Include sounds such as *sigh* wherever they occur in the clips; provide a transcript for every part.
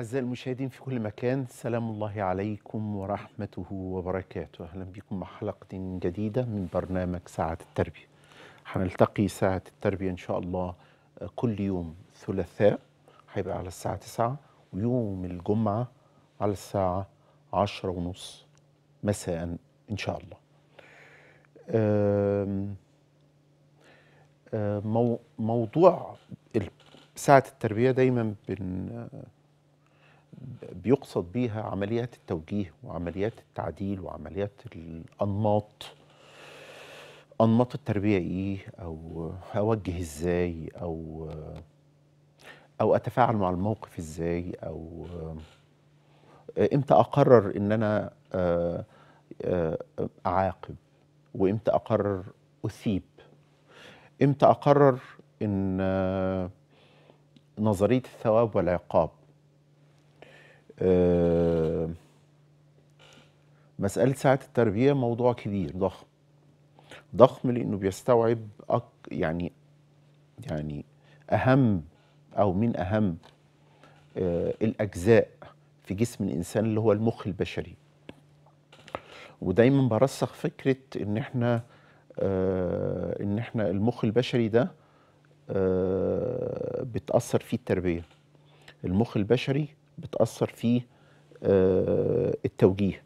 أعزائي المشاهدين في كل مكان سلام الله عليكم ورحمته وبركاته أهلا بكم مع حلقة جديدة من برنامج ساعة التربية هنلتقي ساعة التربية إن شاء الله آه، كل يوم ثلاثاء هيبقى على الساعة 9 ويوم الجمعة على الساعة 10 ونص مساء إن شاء الله موضوع ساعة التربية دايما بن بيقصد بيها عمليات التوجيه وعمليات التعديل وعمليات الانماط انماط التربيه ايه او اوجه ازاي او او اتفاعل مع الموقف ازاي او امتى اقرر ان انا اعاقب وامتى اقرر اثيب امتى اقرر ان نظريه الثواب والعقاب آه، مسألة ساعة التربية موضوع كبير ضخم ضخم لأنه بيستوعب أك يعني يعني أهم أو من أهم آه، الأجزاء في جسم الإنسان اللي هو المخ البشري ودايما برسخ فكرة إن إحنا آه، إن إحنا المخ البشري ده بتأثر فيه التربية المخ البشري بتاثر فيه آه، التوجيه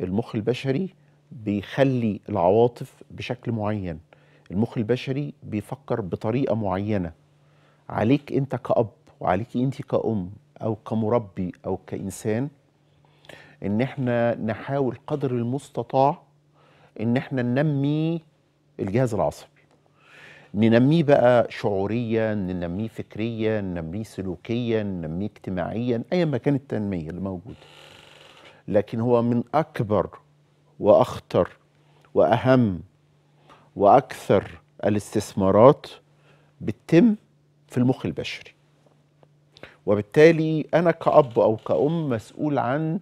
المخ البشري بيخلي العواطف بشكل معين المخ البشري بيفكر بطريقه معينه عليك انت كاب وعليك انت كأم أو كمربي أو كإنسان إن إحنا نحاول قدر المستطاع إن إحنا ننمي الجهاز العصبي ننميه بقى شعوريا ننميه فكريا ننميه سلوكيا ننميه اجتماعيا ايا ما كانت التنميه اللي موجوده لكن هو من اكبر واخطر واهم واكثر الاستثمارات بتتم في المخ البشري وبالتالي انا كاب او كام مسؤول عن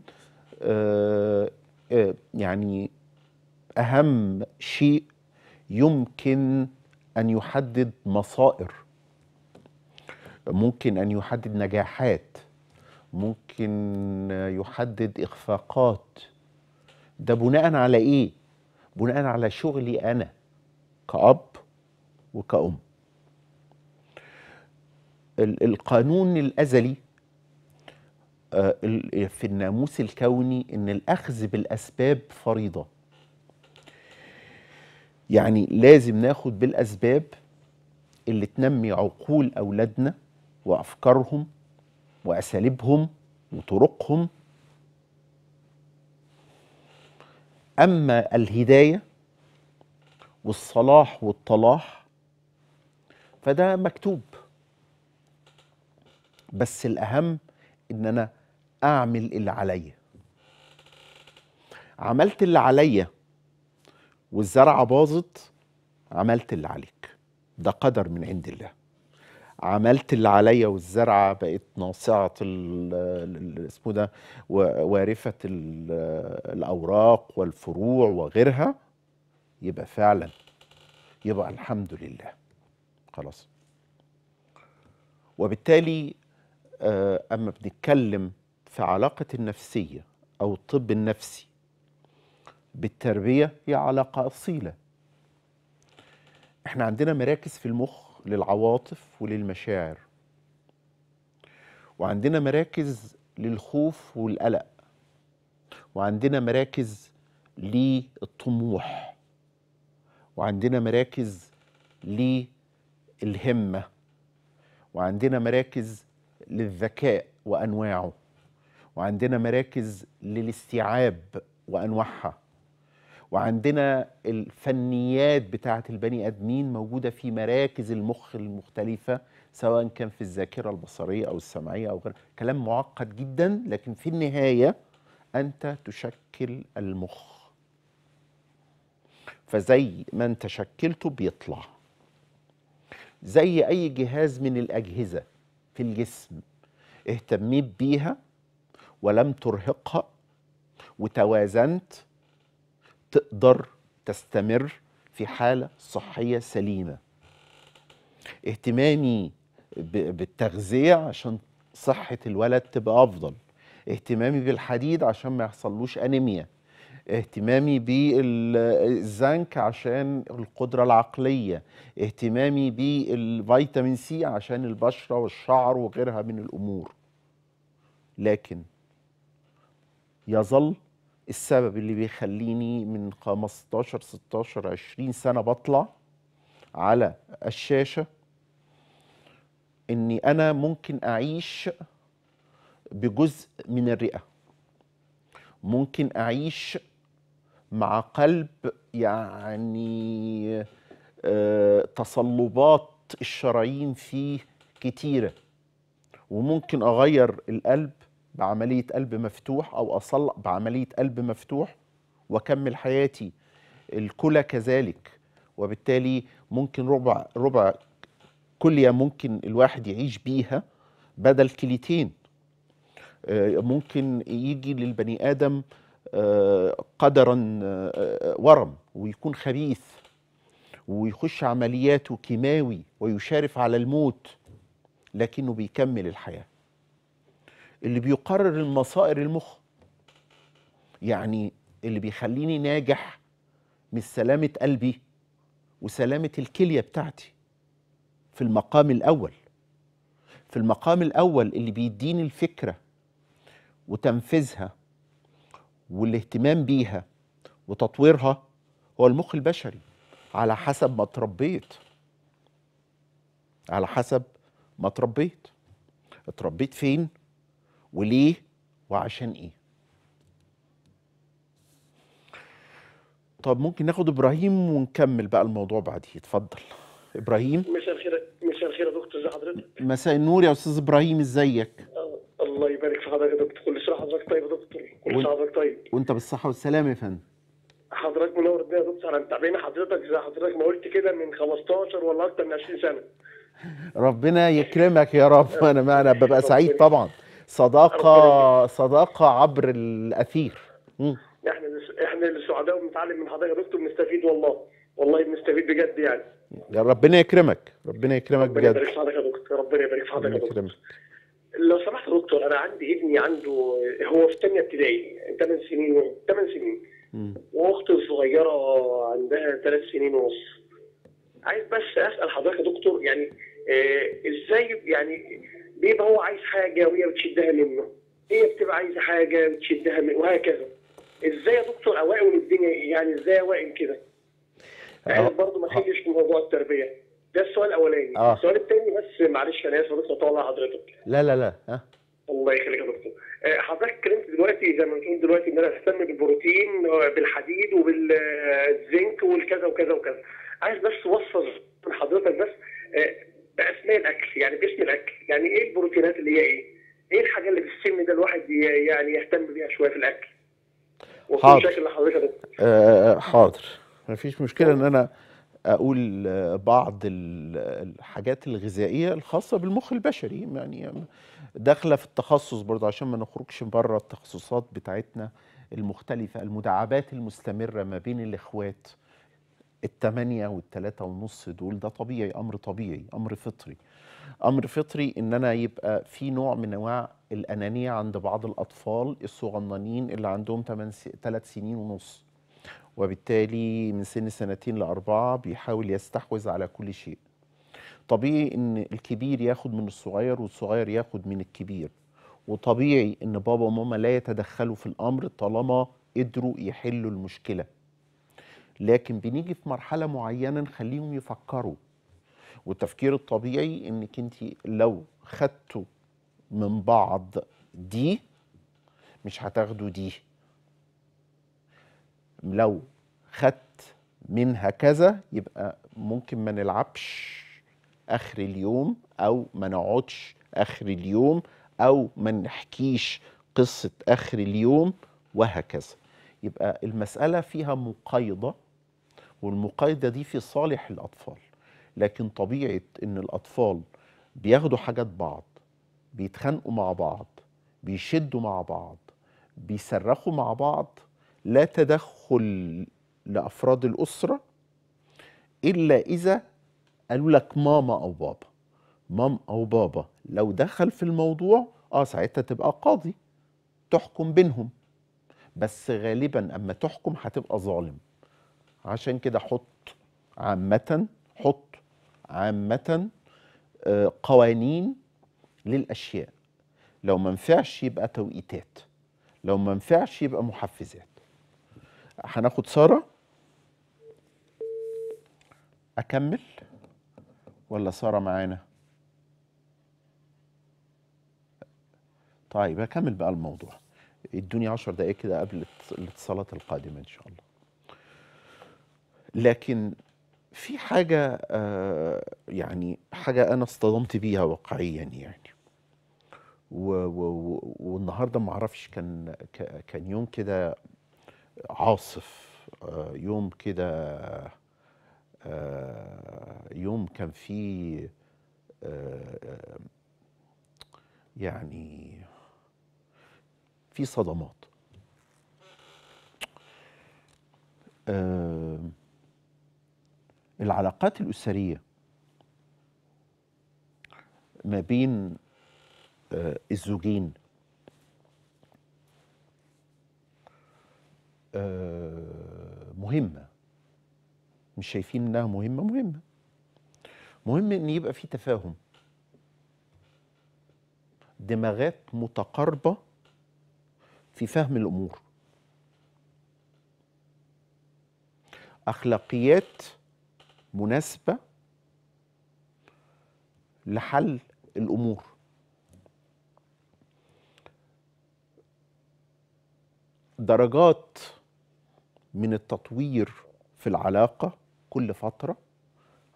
آه، آه، يعني اهم شيء يمكن أن يحدد مصائر ممكن أن يحدد نجاحات ممكن يحدد إخفاقات ده بناء على إيه؟ بناء على شغلي أنا كأب وكأم القانون الأزلي آه، في الناموس الكوني ان الاخذ بالاسباب فريضه يعني لازم ناخد بالأسباب اللي تنمي عقول أولادنا وأفكارهم وأساليبهم وطرقهم أما الهداية والصلاح والطلاح فده مكتوب بس الأهم إن أنا أعمل اللي عليا عملت اللي عليا والزرعه باظت عملت اللي عليك ده قدر من عند الله عملت اللي عليا والزرعه بقت ناصعه اسمه ده وارفه الاوراق والفروع وغيرها يبقى فعلا يبقى الحمد لله خلاص وبالتالي آه، اما بنتكلم في علاقه النفسيه او الطب النفسي بالتربية هي علاقة أصيلة احنا عندنا مراكز في المخ للعواطف وللمشاعر وعندنا مراكز للخوف والقلق وعندنا مراكز للطموح وعندنا مراكز للهمة وعندنا مراكز للذكاء وأنواعه وعندنا مراكز للاستيعاب وأنواعها وعندنا الفنيات بتاعة البني آدمين موجودة في مراكز المخ المختلفة سواء كان في الذاكرة البصرية أو السمعية أو غيرها كلام معقد جدا لكن في النهاية أنت تشكل المخ فزي ما أنت شكلته بيطلع زي أي جهاز من الأجهزة في الجسم اهتميت بيها ولم ترهقها وتوازنت تقدر تستمر في حالة صحية سليمة اهتمامي بالتغذية عشان صحة الولد تبقى أفضل اهتمامي بالحديد عشان ما يحصلوش أنيميا اهتمامي بالزنك عشان القدرة العقلية اهتمامي بالفيتامين سي عشان البشرة والشعر وغيرها من الأمور لكن يظل السبب اللي بيخليني من 15 16 20 سنة بطلع على الشاشة اني انا ممكن اعيش بجزء من الرئة ممكن اعيش مع قلب يعني آه، تصلبات الشرايين فيه كتيرة وممكن اغير القلب بعملية قلب مفتوح أو أصل بعملية قلب مفتوح وأكمل حياتي الكلى كذلك وبالتالي ممكن ربع ربع كلية ممكن الواحد يعيش بيها بدل كليتين آه، ممكن يجي للبني آدم آه، قدرا آه، ورم ويكون خبيث ويخش عملياته كيماوي ويشارف على الموت لكنه بيكمل الحياه اللي بيقرر المصائر المخ يعني اللي بيخليني ناجح مش سلامة قلبي وسلامة الكلية بتاعتي في المقام الأول في المقام الأول اللي بيديني الفكرة وتنفيذها والاهتمام بيها وتطويرها هو المخ البشري على حسب ما تربيت على حسب ما تربيت اتربيت فين وليه وعشان ايه طب ممكن ناخد ابراهيم ونكمل بقى الموضوع بعديه اتفضل ابراهيم مساء الخير مساء الخير يا دكتور ازي حضرتك مساء النور يا استاذ ابراهيم ازيك آه، الله يبارك في حضرتك يا دكتور كل سنه حضرتك طيب يا دكتور كل سنه حضرتك طيب وانت بالصحه والسلامه يا فندم حضرتك منور الدنيا يا دكتور انا متابعين حضرتك زي حضرتك ما قلت كده من 15 ولا اكتر من 20 سنه ربنا يكرمك يا رب انا انا ببقى سعيد طبعا صداقه صداقه عبر الاثير احنا احنا اللي سعداء وبنتعلم من حضرتك يا دكتور بنستفيد والله والله بنستفيد بجد يعني يا ربنا يكرمك ربنا يكرمك بجد ربنا يبارك في حضرتك يا دكتور ربنا يبارك في حضرتك يا دكتور لو سمحت يا دكتور انا عندي ابني عنده هو في ثانيه ابتدائي 8 سنين 8 سنين واختي الصغيره عندها 3 سنين ونص عايز بس اسال حضرتك يا دكتور يعني آه، ازاي يعني بيبقى هو عايز حاجه وهي بتشدها منه هي بتبقى عايزه حاجه بتشدها منه وهكذا ازاي يا دكتور اوائم الدنيا يعني ازاي اوائم كده؟ عايز برضه ما احلش في موضوع التربيه ده السؤال الاولاني آه. السؤال الثاني بس معلش انا اسف بس اطول حضرتك لا لا لا ها الله يخليك يا دكتور آه، حضرتك اتكلمت دلوقتي زي ما بنقول دلوقتي ان انا اهتم بالبروتين آه، بالحديد وبالزنك آه، والكذا وكذا وكذا عايز بس اوصل من حضرتك بس باسماء الاكل يعني باسم الاكل يعني ايه البروتينات اللي هي ايه؟ ايه الحاجه اللي في السن ده الواحد يعني يهتم بيها شويه في الاكل؟ حاضر آه،, آه،, آه حاضر مفيش مشكله ان انا اقول آه، بعض الحاجات الغذائيه الخاصه بالمخ البشري يعني داخله في التخصص برضه عشان ما نخرجش بره التخصصات بتاعتنا المختلفه المداعبات المستمره ما بين الاخوات التمانية والتلاتة ونص دول ده طبيعي أمر طبيعي أمر فطري أمر فطري إن أنا يبقى في نوع من أنواع الأنانية عند بعض الأطفال الصغننين اللي عندهم 8 سنين ونص وبالتالي من سن سنتين لأربعة بيحاول يستحوذ على كل شيء طبيعي إن الكبير ياخد من الصغير والصغير ياخد من الكبير وطبيعي إن بابا وماما لا يتدخلوا في الأمر طالما قدروا يحلوا المشكلة لكن بنيجي في مرحله معينه نخليهم يفكروا والتفكير الطبيعي انك انت لو خدتوا من بعض دي مش هتاخدوا دي لو خدت منها كذا يبقى ممكن ما نلعبش اخر اليوم او ما نقعدش اخر اليوم او ما نحكيش قصه اخر اليوم وهكذا يبقى المساله فيها مقايضه والمقايضة دي في صالح الأطفال لكن طبيعة إن الأطفال بياخدوا حاجات بعض بيتخانقوا مع بعض بيشدوا مع بعض بيصرخوا مع بعض لا تدخل لأفراد الأسرة إلا إذا قالوا لك ماما أو بابا مام أو بابا لو دخل في الموضوع آه ساعتها تبقى قاضي تحكم بينهم بس غالبا أما تحكم هتبقى ظالم عشان كده حط عامة حط عامة آه، قوانين للأشياء لو ما نفعش يبقى توقيتات لو ما نفعش يبقى محفزات هناخد سارة أكمل ولا سارة معانا طيب أكمل بقى الموضوع ادوني عشر دقايق كده قبل الاتصالات القادمة إن شاء الله لكن في حاجة آه، يعني حاجة أنا اصطدمت بيها واقعيا يعني والنهارده ما اعرفش كان كان يوم كده عاصف آه، يوم كده آه، يوم كان فيه يعني في صدمات العلاقات الأسرية ما بين آه، الزوجين آه، مهمة مش شايفين إنها مهمة مهمة مهم إن يبقى في تفاهم دماغات متقاربة في فهم الأمور أخلاقيات مناسبه لحل الامور درجات من التطوير في العلاقه كل فتره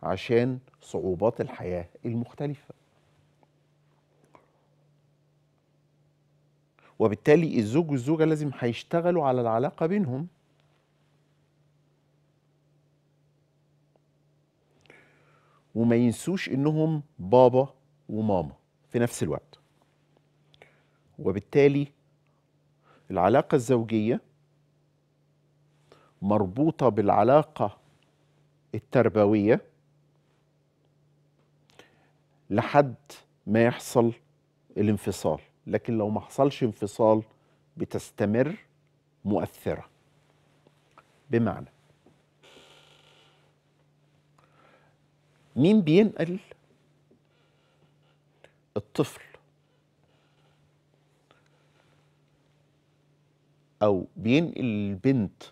عشان صعوبات الحياه المختلفه وبالتالي الزوج والزوجه لازم هيشتغلوا على العلاقه بينهم وما ينسوش انهم بابا وماما في نفس الوقت وبالتالي العلاقه الزوجيه مربوطه بالعلاقه التربويه لحد ما يحصل الانفصال لكن لو ما حصلش انفصال بتستمر مؤثره بمعنى مين بينقل الطفل او بينقل البنت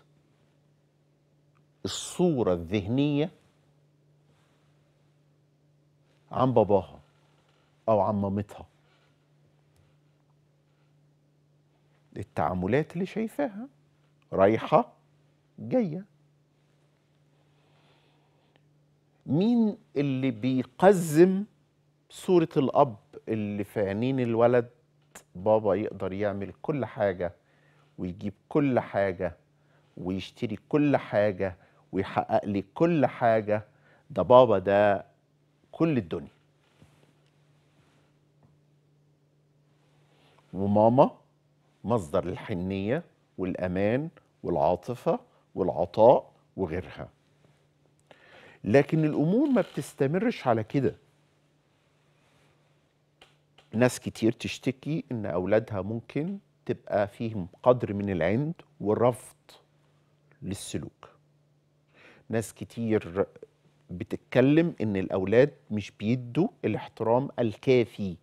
الصوره الذهنيه عن باباها او عن مامتها التعاملات اللي شايفاها رايحه جايه مين اللي بيقزم صورة الأب اللي في عينين الولد بابا يقدر يعمل كل حاجة ويجيب كل حاجة ويشتري كل حاجة ويحقق لي كل حاجة ده بابا ده كل الدنيا وماما مصدر الحنية والأمان والعاطفة والعطاء وغيرها لكن الامور ما بتستمرش على كده ناس كتير تشتكي ان اولادها ممكن تبقى فيهم قدر من العند ورفض للسلوك ناس كتير بتتكلم ان الاولاد مش بيدوا الاحترام الكافي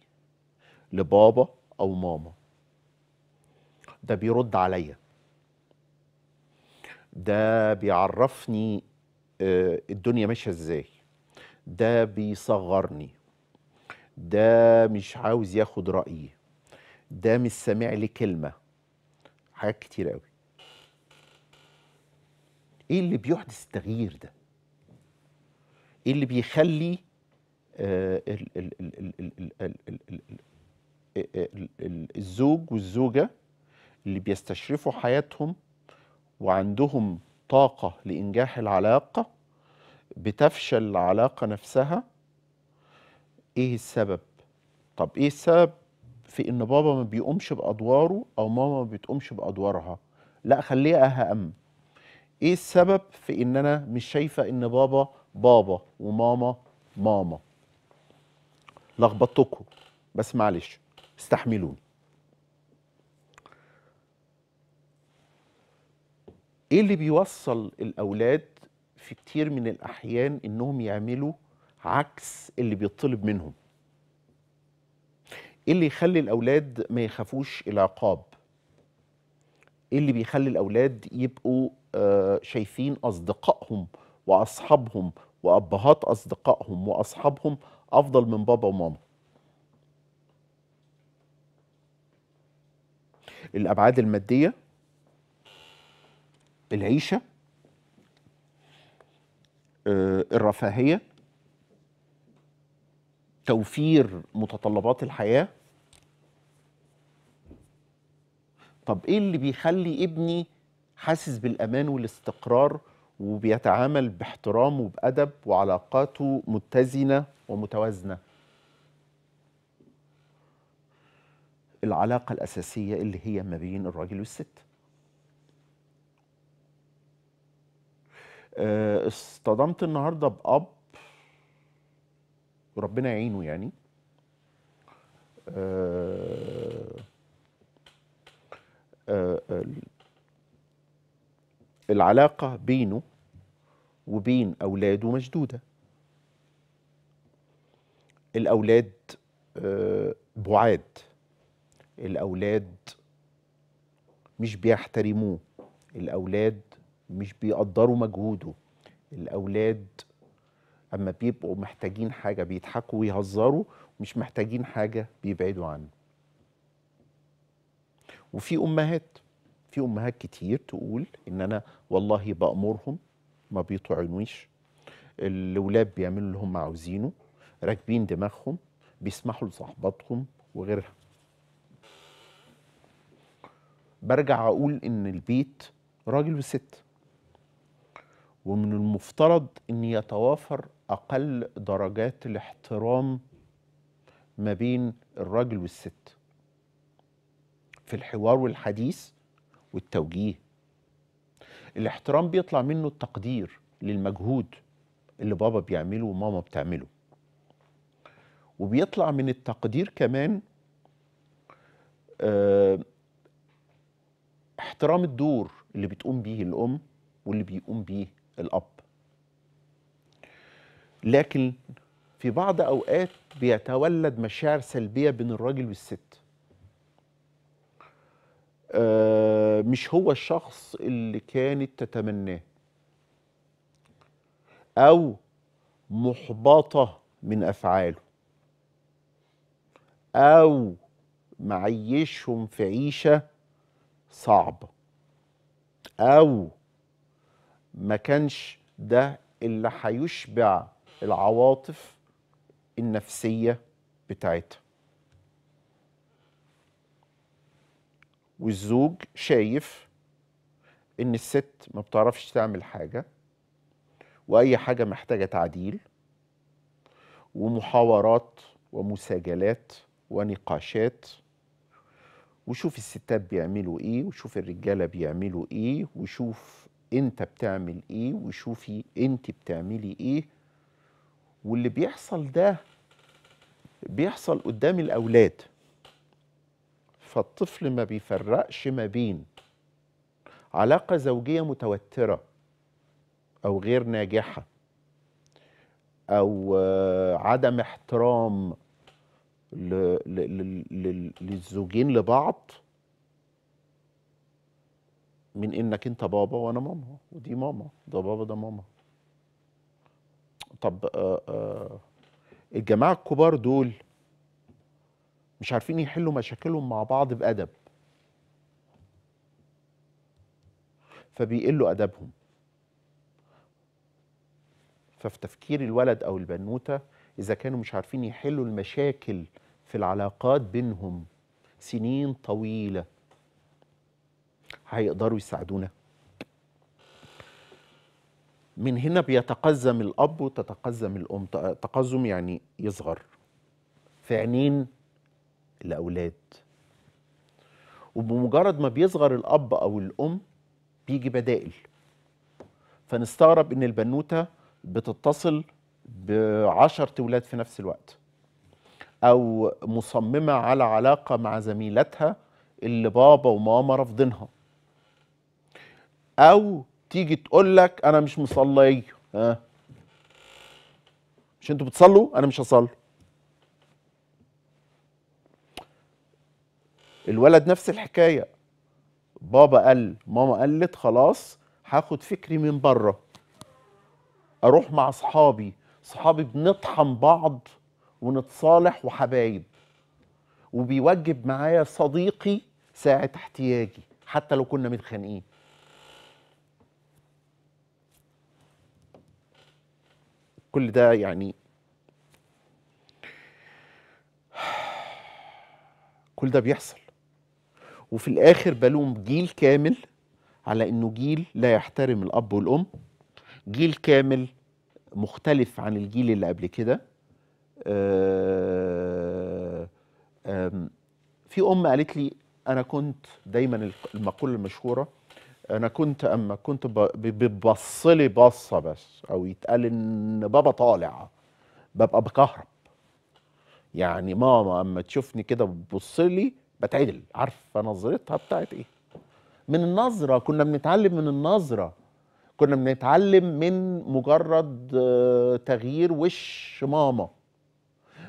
لبابا او ماما ده بيرد عليا ده بيعرفني الدنيا ماشيه ازاي ده بيصغرني ده مش عاوز ياخد رايي ده مش سامع لي كلمه حاجات كتير قوي ايه اللي بيحدث التغيير ده ايه اللي بيخلي الزوج والزوجه اللي بيستشرفوا حياتهم وعندهم طاقه لانجاح العلاقه بتفشل العلاقة نفسها ايه السبب طب ايه السبب في ان بابا ما بيقومش بادواره او ماما ما بتقومش بادوارها لا خليها اهم ايه السبب في ان انا مش شايفه ان بابا بابا وماما ماما لخبطتكم بس معلش استحملوني ايه اللي بيوصل الاولاد في كتير من الأحيان إنهم يعملوا عكس اللي بيطلب منهم إيه اللي يخلي الأولاد ما يخافوش العقاب إيه اللي بيخلي الأولاد يبقوا آه، شايفين أصدقائهم وأصحابهم وأبهات أصدقائهم وأصحابهم أفضل من بابا وماما الأبعاد المادية العيشة آه، الرفاهيه توفير متطلبات الحياه طب ايه اللي بيخلي ابني حاسس بالامان والاستقرار وبيتعامل باحترام وبادب وعلاقاته متزنه ومتوازنه العلاقه الاساسيه اللي هي ما بين الراجل والست آه، اصطدمت النهارده باب ربنا يعينه يعني آه، آه، العلاقة بينه وبين أولاده مشدودة الأولاد بعاد الأولاد مش بيحترموه الأولاد مش بيقدروا مجهوده الأولاد أما بيبقوا محتاجين حاجة بيضحكوا ويهزروا مش محتاجين حاجة بيبعدوا عنه وفي أمهات في أمهات كتير تقول إن أنا والله بأمرهم ما بيطعنوش الأولاد بيعملوا اللي هم عاوزينه راكبين دماغهم بيسمحوا لصحباتهم وغيرها برجع أقول إن البيت راجل وست ومن المفترض أن يتوافر أقل درجات الاحترام ما بين الراجل والست في الحوار والحديث والتوجيه الاحترام بيطلع منه التقدير للمجهود اللي بابا بيعمله وماما بتعمله وبيطلع من التقدير كمان آه، احترام الدور اللي بتقوم بيه الأم واللي بيقوم بيه الأب لكن في بعض أوقات بيتولد مشاعر سلبية بين الراجل والست آه، مش هو الشخص اللي كانت تتمناه أو محبطة من أفعاله أو معيشهم في عيشة صعبة أو ما كانش ده اللي هيشبع العواطف النفسية بتاعتها والزوج شايف ان الست ما بتعرفش تعمل حاجة واي حاجة محتاجة تعديل ومحاورات ومساجلات ونقاشات وشوف الستات بيعملوا ايه وشوف الرجاله بيعملوا ايه وشوف انت بتعمل ايه وشوفي انت بتعملي ايه واللي بيحصل ده بيحصل قدام الاولاد فالطفل ما بيفرقش ما بين علاقه زوجيه متوتره او غير ناجحه او آه، عدم احترام للزوجين لبعض من انك انت بابا وانا ماما ودي ماما ده بابا ده ماما طب آآ آه، آآ آه، الجماعه الكبار دول مش عارفين يحلوا مشاكلهم مع بعض بادب فبيقلوا ادبهم ففي تفكير الولد او البنوته اذا كانوا مش عارفين يحلوا المشاكل في العلاقات بينهم سنين طويله هيقدروا يساعدونا من هنا بيتقزم الاب وتتقزم الام تقزم يعني يصغر في عينين الاولاد وبمجرد ما بيصغر الاب او الام بيجي بدائل فنستغرب ان البنوته بتتصل بعشر أولاد في نفس الوقت او مصممه على علاقه مع زميلتها اللي بابا وماما رافضينها او تيجي تقول لك انا مش مصلي ها مش انتوا بتصلوا انا مش هصلي الولد نفس الحكايه بابا قال ماما قالت خلاص هاخد فكري من بره اروح مع اصحابي صحابي بنطحن بعض ونتصالح وحبايب وبيوجب معايا صديقي ساعه احتياجي حتى لو كنا متخانقين كل ده يعني كل ده بيحصل وفي الاخر بلوم جيل كامل على انه جيل لا يحترم الاب والام جيل كامل مختلف عن الجيل اللي قبل كده آه، في ام قالت لي انا كنت دايما المقوله المشهوره انا كنت اما كنت ببص لي بصه بس او يتقال ان بابا طالع ببقى بكهرب يعني ماما اما تشوفني كده بتبص لي بتعدل عارفه نظرتها بتاعت ايه من النظره كنا بنتعلم من النظره كنا بنتعلم من مجرد آه، تغيير وش ماما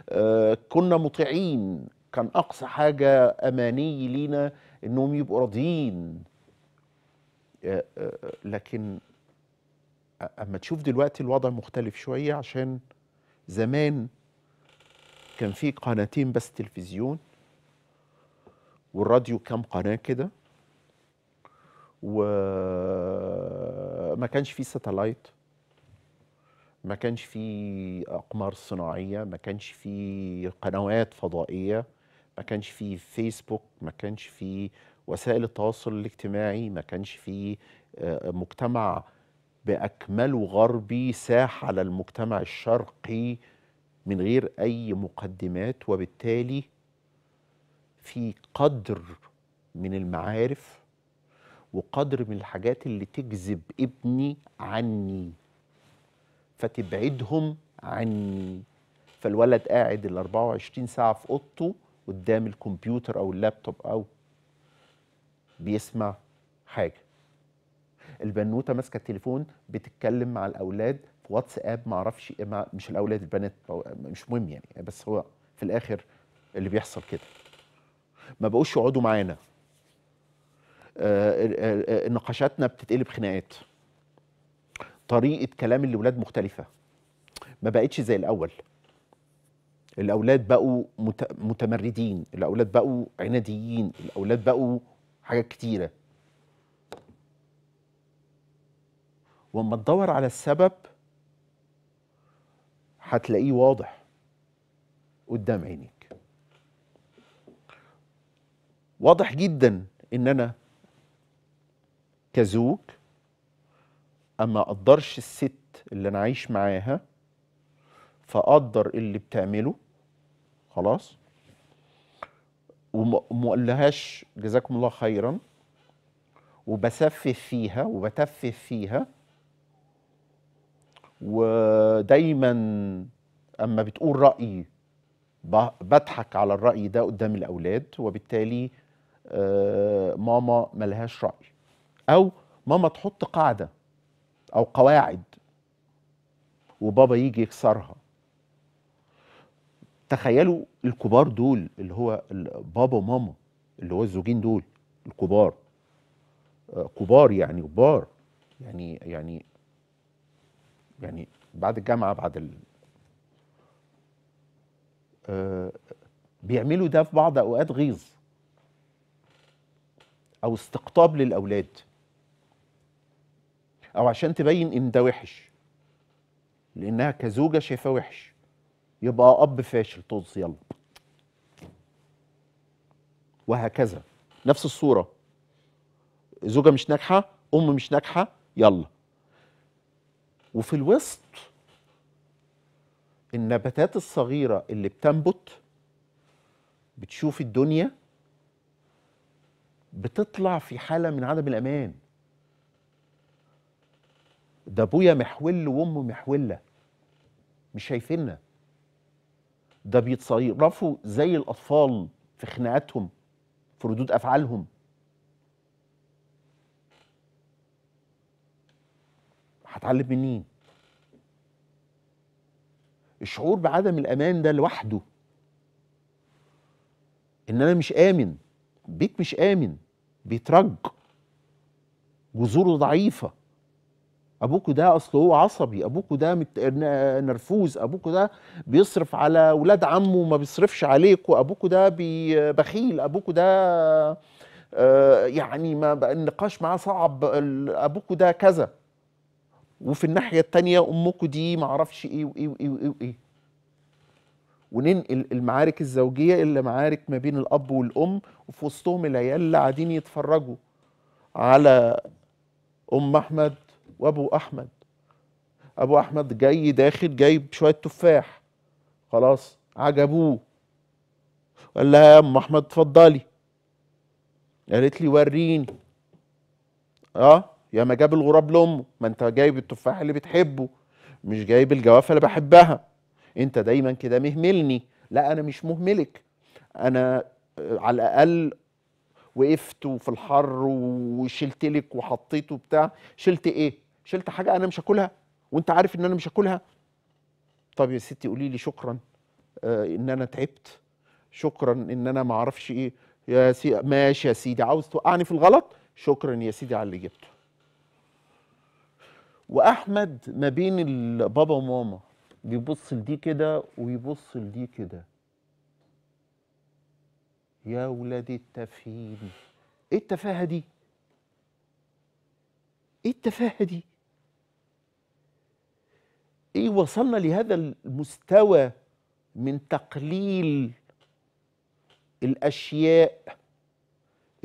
آه، كنا مطيعين كان اقصى حاجه اماني لينا انهم يبقوا راضيين آه، آه، لكن اما تشوف دلوقتي الوضع مختلف شويه عشان زمان كان في قناتين بس تلفزيون والراديو كام قناه كده وما كانش فيه ساتلايت ما كانش فيه اقمار صناعيه ما كانش فيه قنوات فضائيه ما كانش فيه فيسبوك ما كانش فيه وسائل التواصل الاجتماعي ما كانش فيه آه، مجتمع باكمله غربي ساح على المجتمع الشرقي من غير اي مقدمات وبالتالي في قدر من المعارف وقدر من الحاجات اللي تجذب ابني عني فتبعدهم عني فالولد قاعد ال 24 ساعه في اوضته قدام الكمبيوتر او اللابتوب او بيسمع حاجه البنوته ماسكه التليفون بتتكلم مع الاولاد في واتساب ما اعرفش إيه، مش الاولاد البنات مش مهم يعني بس هو في الاخر اللي بيحصل كده ما بقوش يقعدوا معانا آه، نقاشاتنا بتتقلب خناقات طريقه كلام الاولاد مختلفه ما بقتش زي الاول الاولاد بقوا متمردين الاولاد بقوا عناديين الاولاد بقوا حاجات كتيرة واما تدور على السبب هتلاقيه واضح قدام عينيك واضح جدا ان انا كزوج اما اقدرش الست اللي انا عايش معاها فاقدر اللي بتعمله خلاص وما قلهاش جزاكم الله خيرا وبسفف فيها وبتفف فيها ودايما اما بتقول رايي بضحك على الراي ده قدام الاولاد وبالتالي آه، ماما ملهاش راي او ماما تحط قاعده او قواعد وبابا يجي يكسرها تخيلوا الكبار دول اللي هو بابا وماما اللي هو الزوجين دول الكبار آه، كبار يعني كبار يعني يعني يعني بعد الجامعه بعد ال... آه، بيعملوا ده في بعض اوقات غيظ او استقطاب للاولاد او عشان تبين ان ده وحش لانها كزوجه شايفاه وحش يبقى اب فاشل طز يلا وهكذا نفس الصوره زوجه مش ناجحه ام مش ناجحه يلا وفي الوسط النباتات الصغيره اللي بتنبت بتشوف الدنيا بتطلع في حاله من عدم الامان ده ابويا محول وامه محوله مش شايفيننا ده بيتصرفوا زي الاطفال في خناقاتهم في ردود افعالهم هتعلم منين الشعور بعدم الامان ده لوحده ان انا مش امن بيت مش امن بيترج جذوره ضعيفه ابوكوا ده اصله هو عصبي ابوكوا ده مت... نرفوز ابوكوا ده بيصرف على ولاد عمه وما بيصرفش عليكوا ابوكوا ده بخيل ابوكوا ده آه، يعني ما بقى النقاش معاه صعب ابوكوا ده كذا وفي الناحيه الثانيه امكوا دي ما اعرفش ايه وايه وايه وايه وايه وننقل المعارك الزوجيه إلا معارك ما بين الاب والام وفي وسطهم العيال اللي قاعدين يتفرجوا على ام احمد وابو احمد ابو احمد جاي داخل جايب شويه تفاح خلاص عجبوه قال لها يا ام احمد اتفضلي قالت لي وريني اه يا ما جاب الغراب لامه ما انت جايب التفاح اللي بتحبه مش جايب الجوافه اللي بحبها انت دايما كده مهملني لا انا مش مهملك انا آه، على الاقل وقفت في الحر وشلت لك وحطيته بتاع شلت ايه شلت حاجه انا مش هاكلها وانت عارف ان انا مش هاكلها طب يا ستي قولي لي شكرا آه، ان انا تعبت شكرا ان انا ما اعرفش ايه يا سي ماشي يا سيدي عاوز توقعني في الغلط شكرا يا سيدي على اللي جبته واحمد ما بين البابا وماما بيبص لدي كده ويبص لدي كده يا ولاد التفهيم ايه التفاهه دي ايه التفاهه دي ايه وصلنا لهذا المستوى من تقليل الاشياء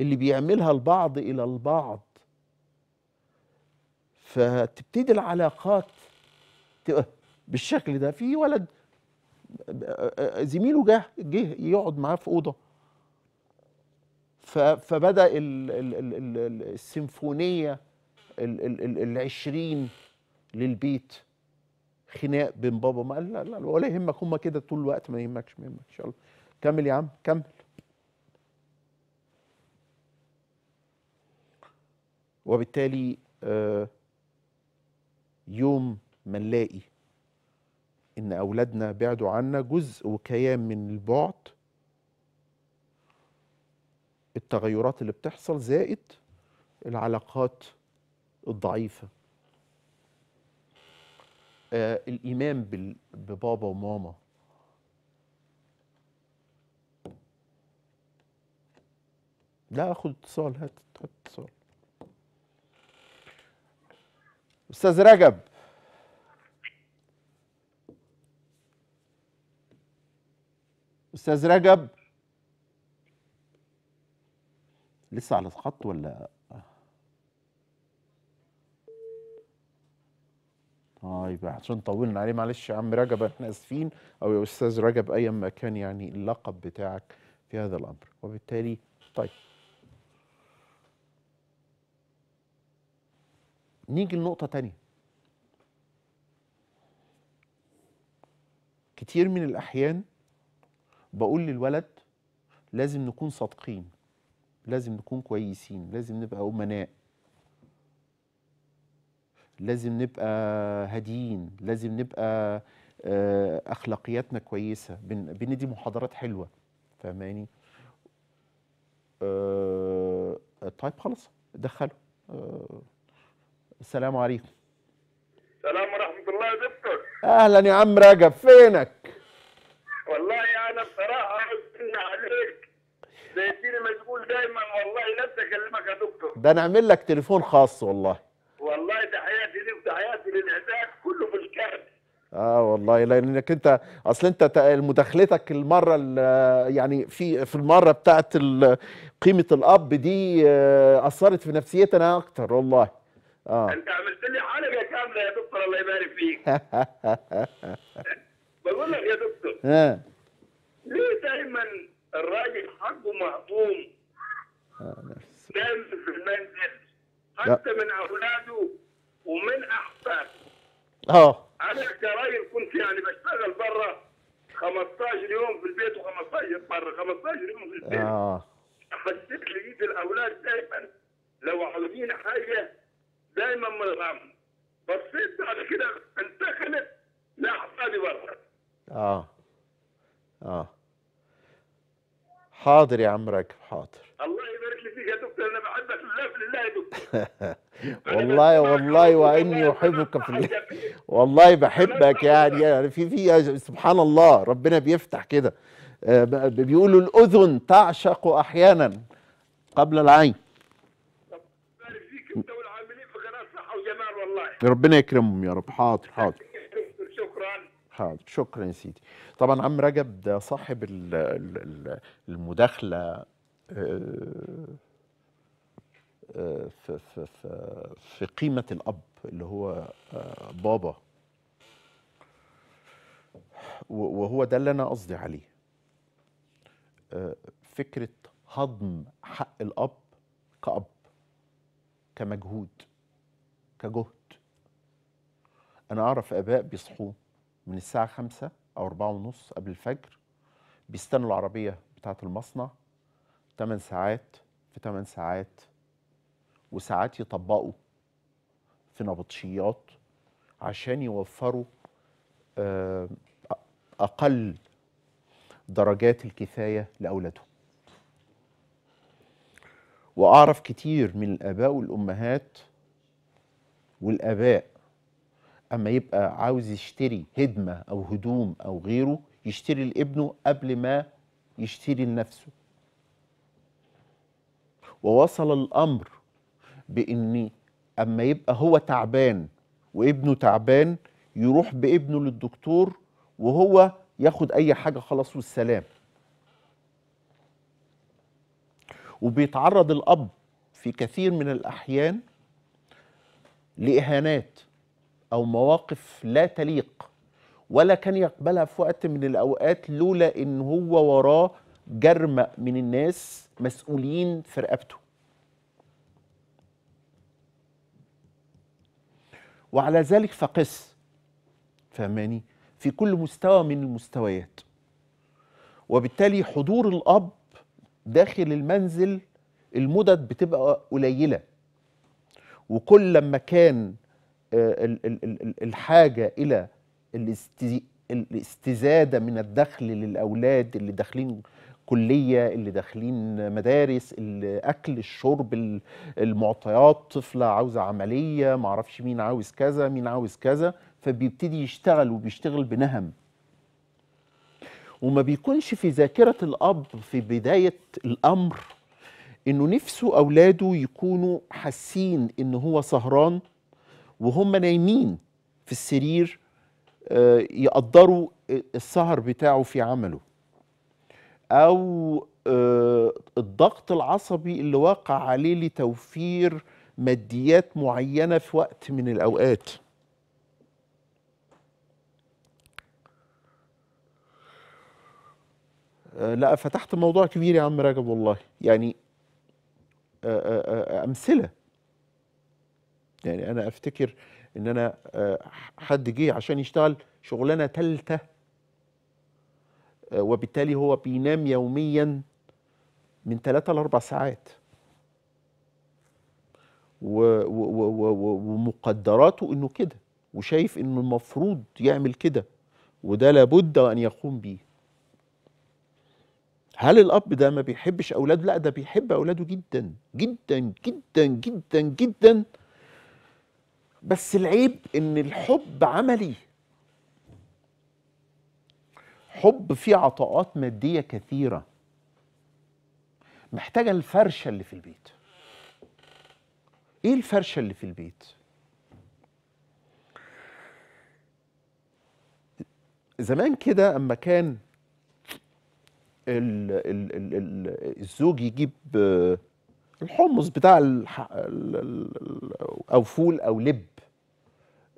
اللي بيعملها البعض الى البعض فتبتدي العلاقات تبقى بالشكل ده في ولد زميله جه جه يقعد معاه في اوضه فبدا ال ال ال السيمفونيه العشرين للبيت خناق بين بابا ما قال لا لا ولا يهمك هما كده طول الوقت ما يهمكش ما يهمكش يلا كمل يا عم كمل وبالتالي آه، يوم ما نلاقي ان اولادنا بعدوا عنا جزء وكيان من البعد التغيرات اللي بتحصل زائد العلاقات الضعيفه آه، الإيمان ببابا وماما لا اخد اتصال هات اتصال استاذ رجب استاذ رجب لسه على الخط ولا طيب عشان طولنا عليه معلش يا عم رجب احنا اسفين او يا استاذ رجب ايا ما كان يعني اللقب بتاعك في هذا الامر وبالتالي طيب نيجي لنقطه تانية كتير من الاحيان بقول للولد لازم نكون صادقين لازم نكون كويسين لازم نبقى امناء لازم نبقى هاديين لازم نبقى آه، اخلاقياتنا كويسه بندي محاضرات حلوه فاهماني أه طيب خلاص دخلوا أه السلام عليكم السلام ورحمه الله يا دكتور اهلا يا عم رجب فينك والله انا بصراحه عاوز عليك زي ما مشغول دايما والله نفسي اكلمك يا دكتور ده نعمل لك تليفون خاص والله والله تحياتي لي وتحياتي للعباد كله في الكهف اه والله لانك انت اصل انت مداخلتك المره يعني في في المره بتاعت قيمه الاب دي آه، اثرت في نفسيتنا اكتر والله اه انت عملت لي حلقه كامله يا دكتور الله يبارك فيك *laughs* بقول لك يا دكتور آه. ليه دايما الراجل حقه مهضوم آه دايما في المنزل حتى من اولاده ومن احفاده اه انا كراجل كنت يعني بشتغل برا 15 يوم في البيت و15 برا 15 يوم في البيت اه حسيت لقيت الاولاد دائما لو عاوزين حاجه دائما من الغم بصيت بعد كده انتقلت لاحفادي برا اه اه حاضر يا عمرك حاضر الله يبارك لي فيك يا دكتور انا بحبك لله في الله يا دكتور *laughs* والله والله واني احبك في الله *laughs* والله بحبك يعني, يعني في في سبحان الله ربنا بيفتح كده آه، بيقولوا الاذن تعشق احيانا قبل العين فيك انت والعاملين في قناه صحه وجمال والله ربنا يكرمهم يا رب حاضر حاضر شكرا حاضر شكرا يا سيدي طبعا عم رجب ده صاحب المداخله في, في, في, في قيمة الأب اللي هو آه، بابا وهو ده اللي أنا قصدي عليه آه، فكرة هضم حق الأب كأب كمجهود كجهد أنا أعرف آباء بيصحوا من الساعة خمسة أو أربعة ونص قبل الفجر بيستنوا العربية بتاعة المصنع 8 ساعات في 8 ساعات وساعات يطبقوا في نبطشيات عشان يوفروا آه، أقل درجات الكفاية لأولادهم وأعرف كتير من الآباء والأمهات والآباء أما يبقى عاوز يشتري هدمة أو هدوم أو غيره يشتري لابنه قبل ما يشتري لنفسه ووصل الأمر بإن أما يبقى هو تعبان وابنه تعبان يروح بابنه للدكتور وهو ياخد أي حاجة خلاص والسلام وبيتعرض الأب في كثير من الأحيان لإهانات أو مواقف لا تليق ولا كان يقبلها في وقت من الأوقات لولا إن هو وراه جرم من الناس مسؤولين في رقبته وعلى ذلك فقس فهماني في كل مستوى من المستويات وبالتالي حضور الاب داخل المنزل المدد بتبقى قليله وكل لما كان آه، الحاجه الى الاستزاده من الدخل للاولاد اللي داخلين الكليه اللي داخلين مدارس الاكل الشرب المعطيات طفله عاوزه عمليه معرفش مين عاوز كذا مين عاوز كذا فبيبتدي يشتغل وبيشتغل بنهم وما بيكونش في ذاكره الاب في بدايه الامر انه نفسه اولاده يكونوا حاسين ان هو سهران وهم نايمين في السرير آه، يقدروا آه، السهر بتاعه في عمله او آه، الضغط العصبي اللي واقع عليه لتوفير ماديات معينه في وقت من الاوقات آه، لا فتحت موضوع كبير يا عم رجب والله يعني آه، امثله يعني انا افتكر ان انا حد جه عشان يشتغل شغلانه ثالثه آه، وبالتالي هو بينام يوميا من ثلاثة لأربع ساعات ومقدراته انه كده وشايف انه المفروض يعمل كده وده لابد ان يقوم به هل الاب ده ما بيحبش اولاده لا ده بيحب اولاده جدا جدا جدا جدا جدا بس العيب ان الحب عملي الحب فيه عطاءات مادية كثيرة محتاجة الفرشة اللي في البيت ايه الفرشة اللي في البيت زمان كده اما كان ال ال الـ الـ الزوج يجيب آه، الحمص بتاع الـ ال... ال... او فول او لب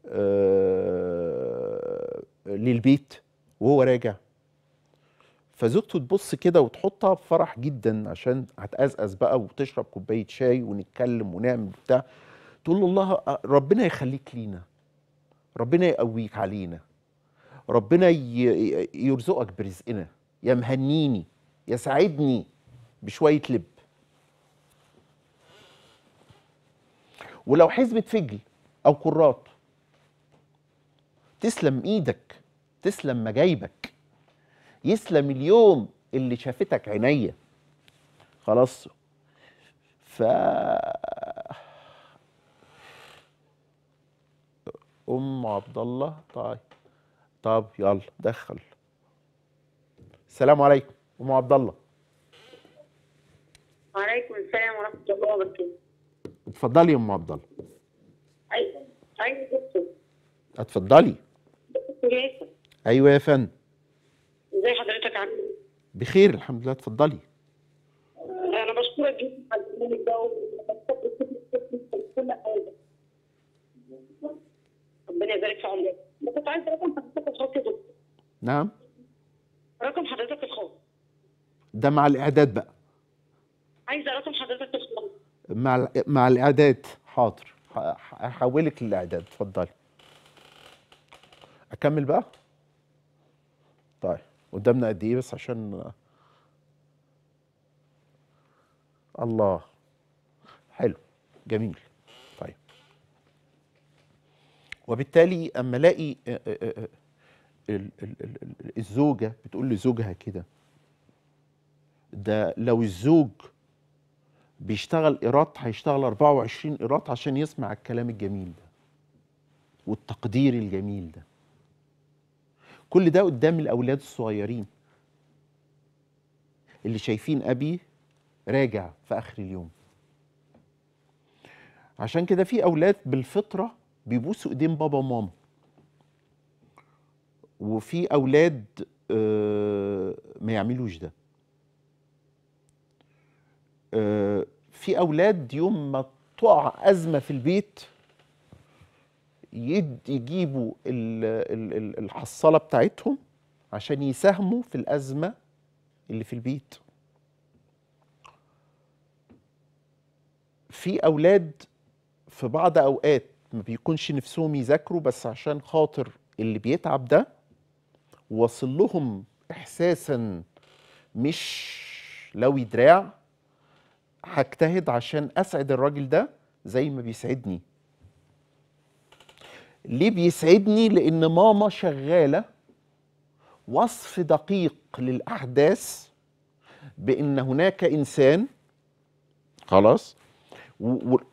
آه، للبيت وهو راجع فزوجته تبص كده وتحطها بفرح جدا عشان هتقزقز بقى وتشرب كوبايه شاي ونتكلم ونعمل بتاع تقول له الله ربنا يخليك لينا ربنا يقويك علينا ربنا يرزقك برزقنا يا مهنيني يا ساعدني بشويه لب ولو حزبة فجل أو كرات تسلم إيدك تسلم مجايبك يسلم اليوم اللي شافتك عينيا خلاص ف ام عبد الله طيب طب يلا دخل السلام عليكم ام عبد الله وعليكم السلام ورحمه الله وبركاته اتفضلي يا ام عبد الله ايوه ايوه اتفضلي ايوه يا فندم ازي حضرتك عامل إيه؟ بخير الحمد لله اتفضلي انا بشكرك جدا على البرنامج ربنا يبارك في عمرك كنت عايز رقم حضرتك الخاص يا دكتور نعم رقم حضرتك الخاص ده مع الاعداد بقى عايزه رقم حضرتك الخاص مع مع الاعداد حاضر هحولك للاعداد اتفضلي اكمل بقى طيب قدامنا قد ايه بس عشان الله حلو جميل طيب وبالتالي اما الاقي آه، آه، آه، الزوجه بتقول لزوجها كده ده لو الزوج بيشتغل ايراد هيشتغل 24 ايراد عشان يسمع الكلام الجميل ده والتقدير الجميل ده كل ده قدام الأولاد الصغيرين اللي شايفين أبي راجع في آخر اليوم عشان كده في أولاد بالفطرة بيبوسوا إيدين بابا وماما وفي أولاد آه، ما يعملوش ده آه، في أولاد يوم ما تقع أزمة في البيت يجيبوا الحصاله بتاعتهم عشان يساهموا في الازمه اللي في البيت في اولاد في بعض اوقات ما بيكونش نفسهم يذاكروا بس عشان خاطر اللي بيتعب ده واصل لهم احساسا مش لوي دراع هجتهد عشان اسعد الراجل ده زي ما بيسعدني ليه بيسعدني لان ماما شغاله وصف دقيق للاحداث بان هناك انسان خلاص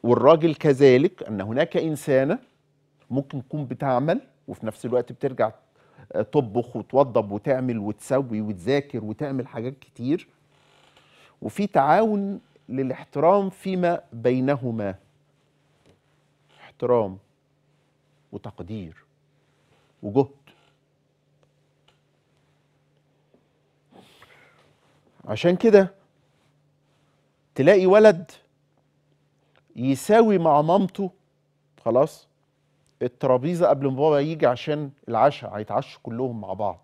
والراجل كذلك ان هناك انسانه ممكن تكون بتعمل وفي نفس الوقت بترجع آه، تطبخ وتوضب وتعمل وتسوي وتذاكر وتعمل حاجات كتير وفي تعاون للاحترام فيما بينهما احترام وتقدير وجهد عشان كده تلاقي ولد يساوي مع مامته خلاص الترابيزه قبل ما بابا يجي عشان العشاء هيتعشوا كلهم مع بعض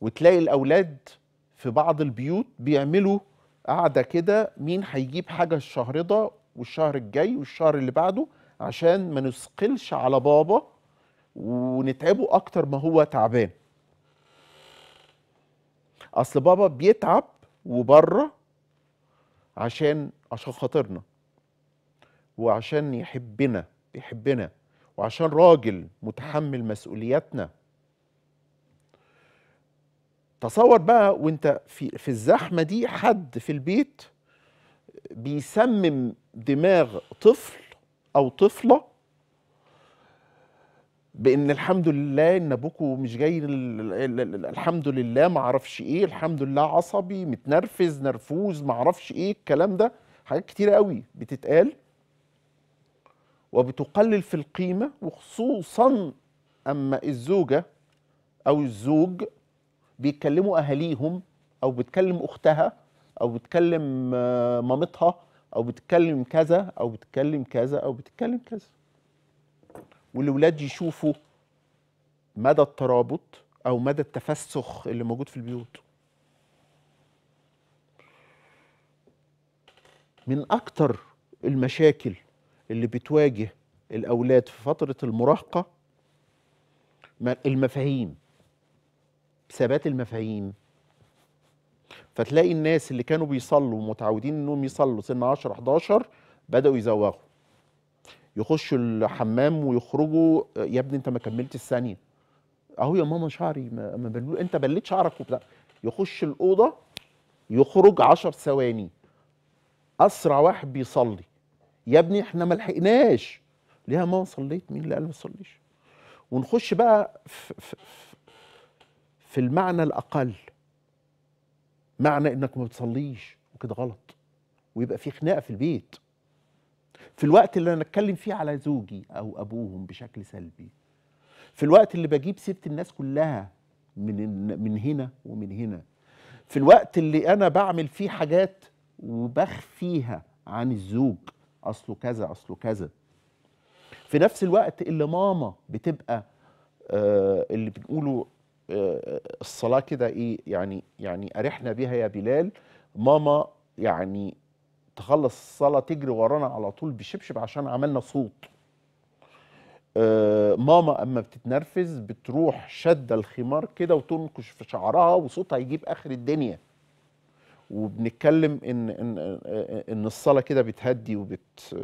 وتلاقي الاولاد في بعض البيوت بيعملوا قاعده كده مين هيجيب حاجه الشهر ده والشهر الجاي والشهر اللي بعده عشان ما نثقلش على بابا ونتعبه اكتر ما هو تعبان اصل بابا بيتعب وبره عشان عشان خاطرنا وعشان يحبنا بيحبنا وعشان راجل متحمل مسؤولياتنا تصور بقى وانت في في الزحمه دي حد في البيت بيسمم دماغ طفل او طفله بان الحمد لله ان ابوكوا مش جاي الحمد لله ما اعرفش ايه الحمد لله عصبي متنرفز نرفوز ما اعرفش ايه الكلام ده حاجات كتيره قوي بتتقال وبتقلل في القيمه وخصوصا اما الزوجه او الزوج بيتكلموا اهاليهم او بتكلم اختها او بتكلم آه، مامتها او بتتكلم كذا او بتتكلم كذا او بتتكلم كذا والولاد يشوفوا مدى الترابط او مدى التفسخ اللي موجود في البيوت من اكتر المشاكل اللي بتواجه الاولاد في فتره المراهقه المفاهيم ثبات المفاهيم فتلاقي الناس اللي كانوا بيصلوا ومتعودين انهم يصلوا سن 10 11 بداوا يزوغوا يخشوا الحمام ويخرجوا يا ابني انت ما كملت الثانيه اهو يا ماما شعري ما, ما بلو... انت بليت شعرك وبتاع يخش الاوضه يخرج 10 ثواني اسرع واحد بيصلي يا ابني احنا ما لحقناش ليه يا ماما صليت مين اللي قال ما تصليش ونخش بقى في, في, في المعنى الاقل معنى انك ما بتصليش وكده غلط ويبقى في خناقه في البيت في الوقت اللي انا اتكلم فيه على زوجي او ابوهم بشكل سلبي في الوقت اللي بجيب سيره الناس كلها من من هنا ومن هنا في الوقت اللي انا بعمل فيه حاجات وبخفيها عن الزوج اصله كذا اصله كذا في نفس الوقت اللي ماما بتبقى آه، اللي بنقوله آه، الصلاه كده ايه يعني يعني ارحنا بيها يا بلال ماما يعني تخلص الصلاه تجري ورانا على طول بشبشب عشان عملنا صوت آه، ماما اما بتتنرفز بتروح شاده الخمار كده وتنكش في شعرها وصوتها يجيب اخر الدنيا وبنتكلم ان ان ان الصلاه كده بتهدي وبت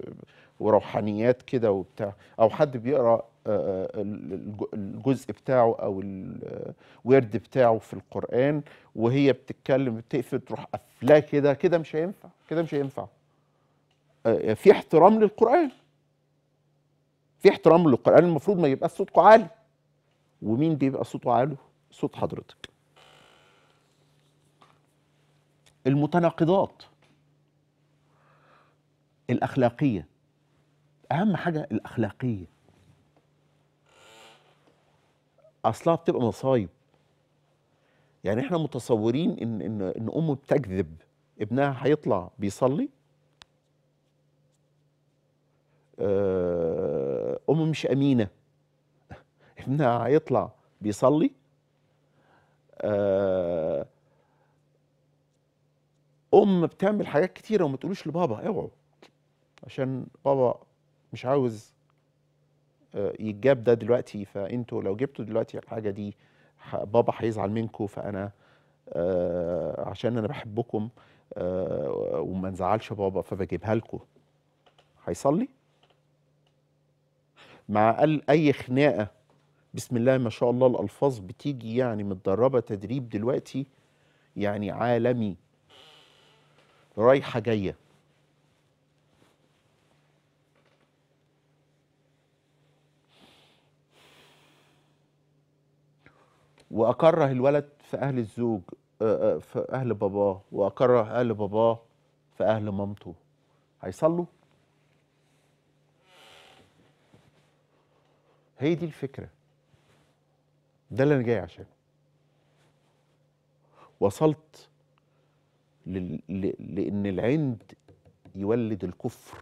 وروحانيات كده وبتاع او حد بيقرا آه، آه، الجزء بتاعه او الورد بتاعه في القران وهي بتتكلم بتقفل تروح قافلاه كده كده مش هينفع كده مش هينفع آه، في احترام للقران في احترام للقران المفروض ما يبقى صوتكم عالي ومين بيبقى صوته عالي صوت حضرتك المتناقضات الاخلاقيه اهم حاجه الاخلاقيه اصلها بتبقى مصايب يعني احنا متصورين ان ان ان ام بتكذب ابنها هيطلع بيصلي آه، ام مش امينه *laughs* ابنها هيطلع بيصلي آه، ام بتعمل حاجات كتيره وما تقولوش لبابا اوعوا عشان بابا مش عاوز يتجاب ده دلوقتي فانتوا لو جبتوا دلوقتي الحاجه دي بابا هيزعل منكم فانا آه، عشان انا بحبكم آه، وما نزعلش بابا فبجيبها لكم هيصلي مع اي خناقه بسم الله ما شاء الله الالفاظ بتيجي يعني متدربه تدريب دلوقتي يعني عالمي رايحه جايه واكره الولد في اهل الزوج آه، آه، في اهل باباه واكره اهل باباه في اهل مامته هيصلوا هي دي الفكره ده اللي انا جاي عشانه وصلت ل... ل... لان العند يولد الكفر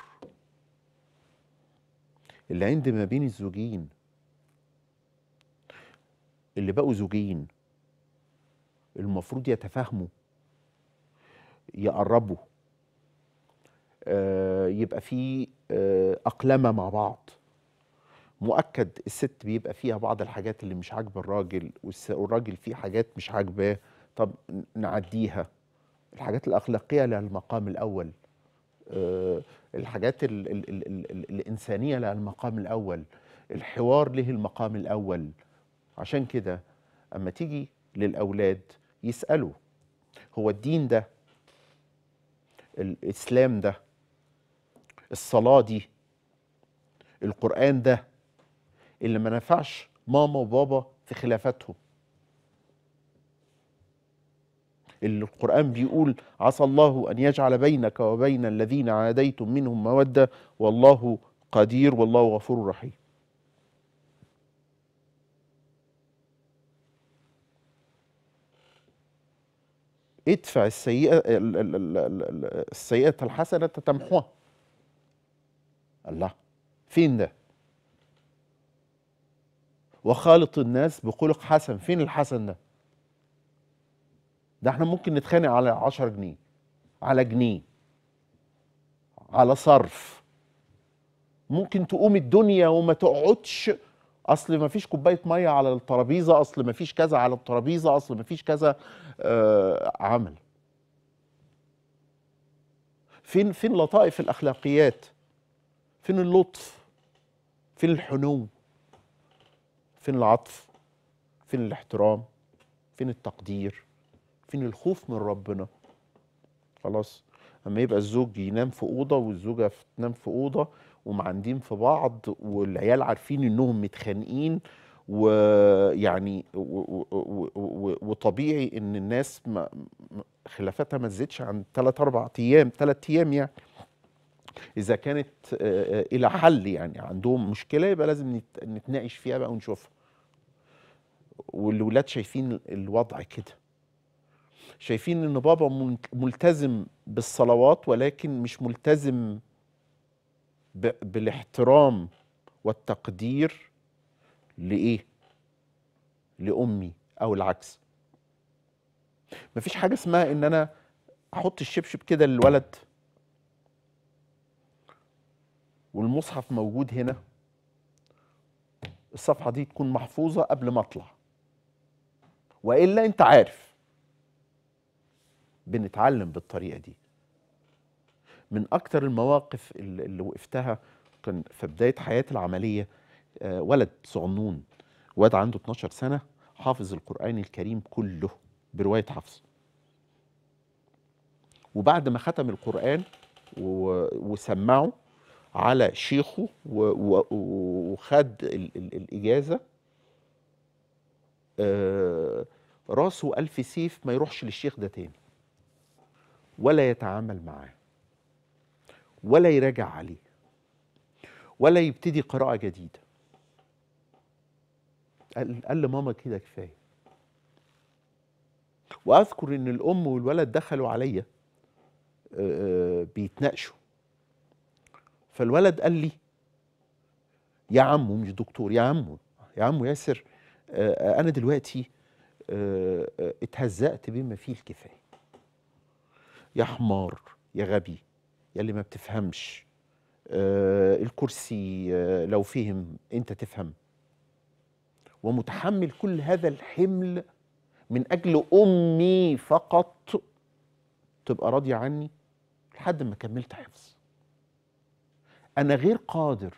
العند ما بين الزوجين اللي بقوا زوجين المفروض يتفاهموا يقربوا آه يبقى في آه أقلمة مع بعض مؤكد الست بيبقى فيها بعض الحاجات اللي مش عاجبه الراجل والراجل فيه حاجات مش عاجباه طب نعديها الحاجات الأخلاقية لها المقام الأول آه الحاجات الـ الـ الـ الـ الإنسانية لها المقام الأول الحوار له المقام الأول عشان كده أما تيجي للأولاد يسألوا هو الدين ده الإسلام ده الصلاة دي القرآن ده اللي ما نفعش ماما وبابا في خلافاتهم اللي القرآن بيقول عسى الله أن يجعل بينك وبين الذين عاديتم منهم مودة والله قدير والله غفور رحيم ادفع السيئة السيئة الحسنة تمحوها الله فين ده وخالط الناس بخلق حسن فين الحسن ده ده احنا ممكن نتخانق على 10 جنيه على جنيه على صرف ممكن تقوم الدنيا وما تقعدش اصل ما فيش كوبايه ميه على الترابيزه اصل ما فيش كذا على الترابيزه اصل ما فيش كذا آه عمل فين فين لطائف الاخلاقيات فين اللطف فين الحنو فين العطف فين الاحترام فين التقدير فين الخوف من ربنا خلاص اما يبقى الزوج ينام في اوضه والزوجه تنام في اوضه ومعندين في بعض والعيال عارفين انهم متخانقين ويعني وطبيعي ان الناس ما خلافاتها ما تزيدش عن ثلاث اربع ايام ثلاث ايام يعني اذا كانت الى حل يعني عندهم مشكله يبقى لازم نتناقش فيها بقى ونشوفها والولاد شايفين الوضع كده شايفين ان بابا ملتزم بالصلوات ولكن مش ملتزم بالاحترام والتقدير لإيه؟ لأمي أو العكس مفيش حاجة اسمها إن أنا أحط الشبشب كده للولد والمصحف موجود هنا الصفحة دي تكون محفوظة قبل ما أطلع وإلا أنت عارف بنتعلم بالطريقة دي من اكثر المواقف اللي وقفتها كان في بدايه حياتي العمليه آه، ولد صغنون واد عنده 12 سنه حافظ القران الكريم كله بروايه حفص وبعد ما ختم القران وسمعه على شيخه وخد الاجازه آه، راسه ألف سيف ما يروحش للشيخ ده تاني ولا يتعامل معاه ولا يراجع عليه ولا يبتدي قراءة جديدة قال, قال لماما كده كفاية وأذكر إن الأم والولد دخلوا عليا آه، آه، بيتناقشوا فالولد قال لي يا عمو مش دكتور يا عمو يا عمو ياسر آه، أنا دلوقتي اتهزأت بما فيه الكفاية يا حمار يا غبي يلي ما بتفهمش آه، الكرسي آه، لو فهم انت تفهم ومتحمل كل هذا الحمل من اجل امي فقط تبقى راضيه عني لحد ما كملت حفظ انا غير قادر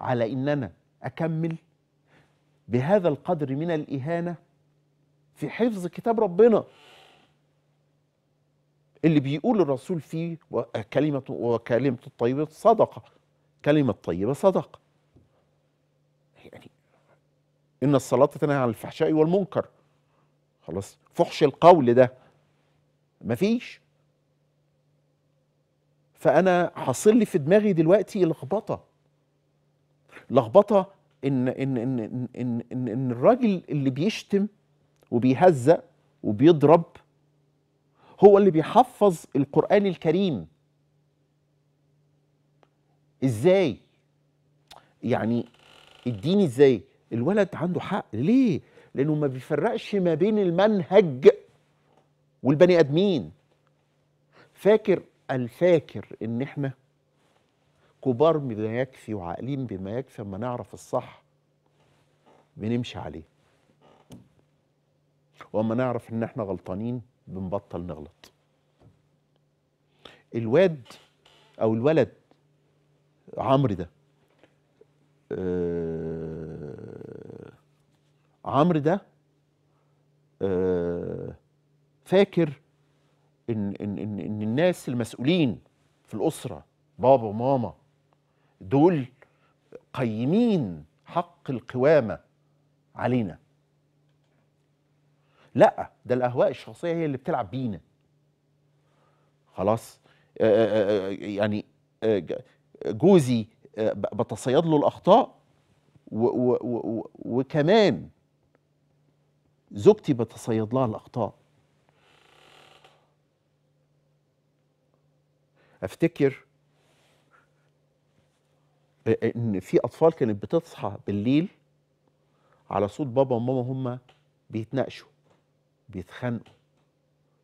على ان انا اكمل بهذا القدر من الاهانه في حفظ كتاب ربنا اللي بيقول الرسول فيه كلمة وكلمة الطيبة صدقة كلمة طيبة صدقة يعني إن الصلاة تنهى عن الفحشاء والمنكر خلاص فحش القول ده مفيش فأنا حاصل لي في دماغي دلوقتي لخبطة لخبطة إن إن إن إن إن, إن الراجل اللي بيشتم وبيهزأ وبيضرب هو اللي بيحفظ القرآن الكريم ازاي يعني الدين ازاي الولد عنده حق ليه لانه ما بيفرقش ما بين المنهج والبني ادمين فاكر الفاكر ان احنا كبار بما يكفي وعاقلين بما يكفي اما نعرف الصح بنمشي عليه واما نعرف ان احنا غلطانين بنبطل نغلط الواد او الولد عمرو ده آه عمرو ده آه فاكر ان ان ان ان الناس المسؤولين في الاسره بابا وماما دول قيمين حق القوامه علينا لا ده الاهواء الشخصيه هي اللي بتلعب بينا خلاص آه، آه، آه، يعني جوزي بتصيد له الاخطاء وكمان زوجتي بتصيد لها الاخطاء افتكر ان في اطفال كانت بتصحى بالليل على صوت بابا وماما هما بيتناقشوا بيتخانقوا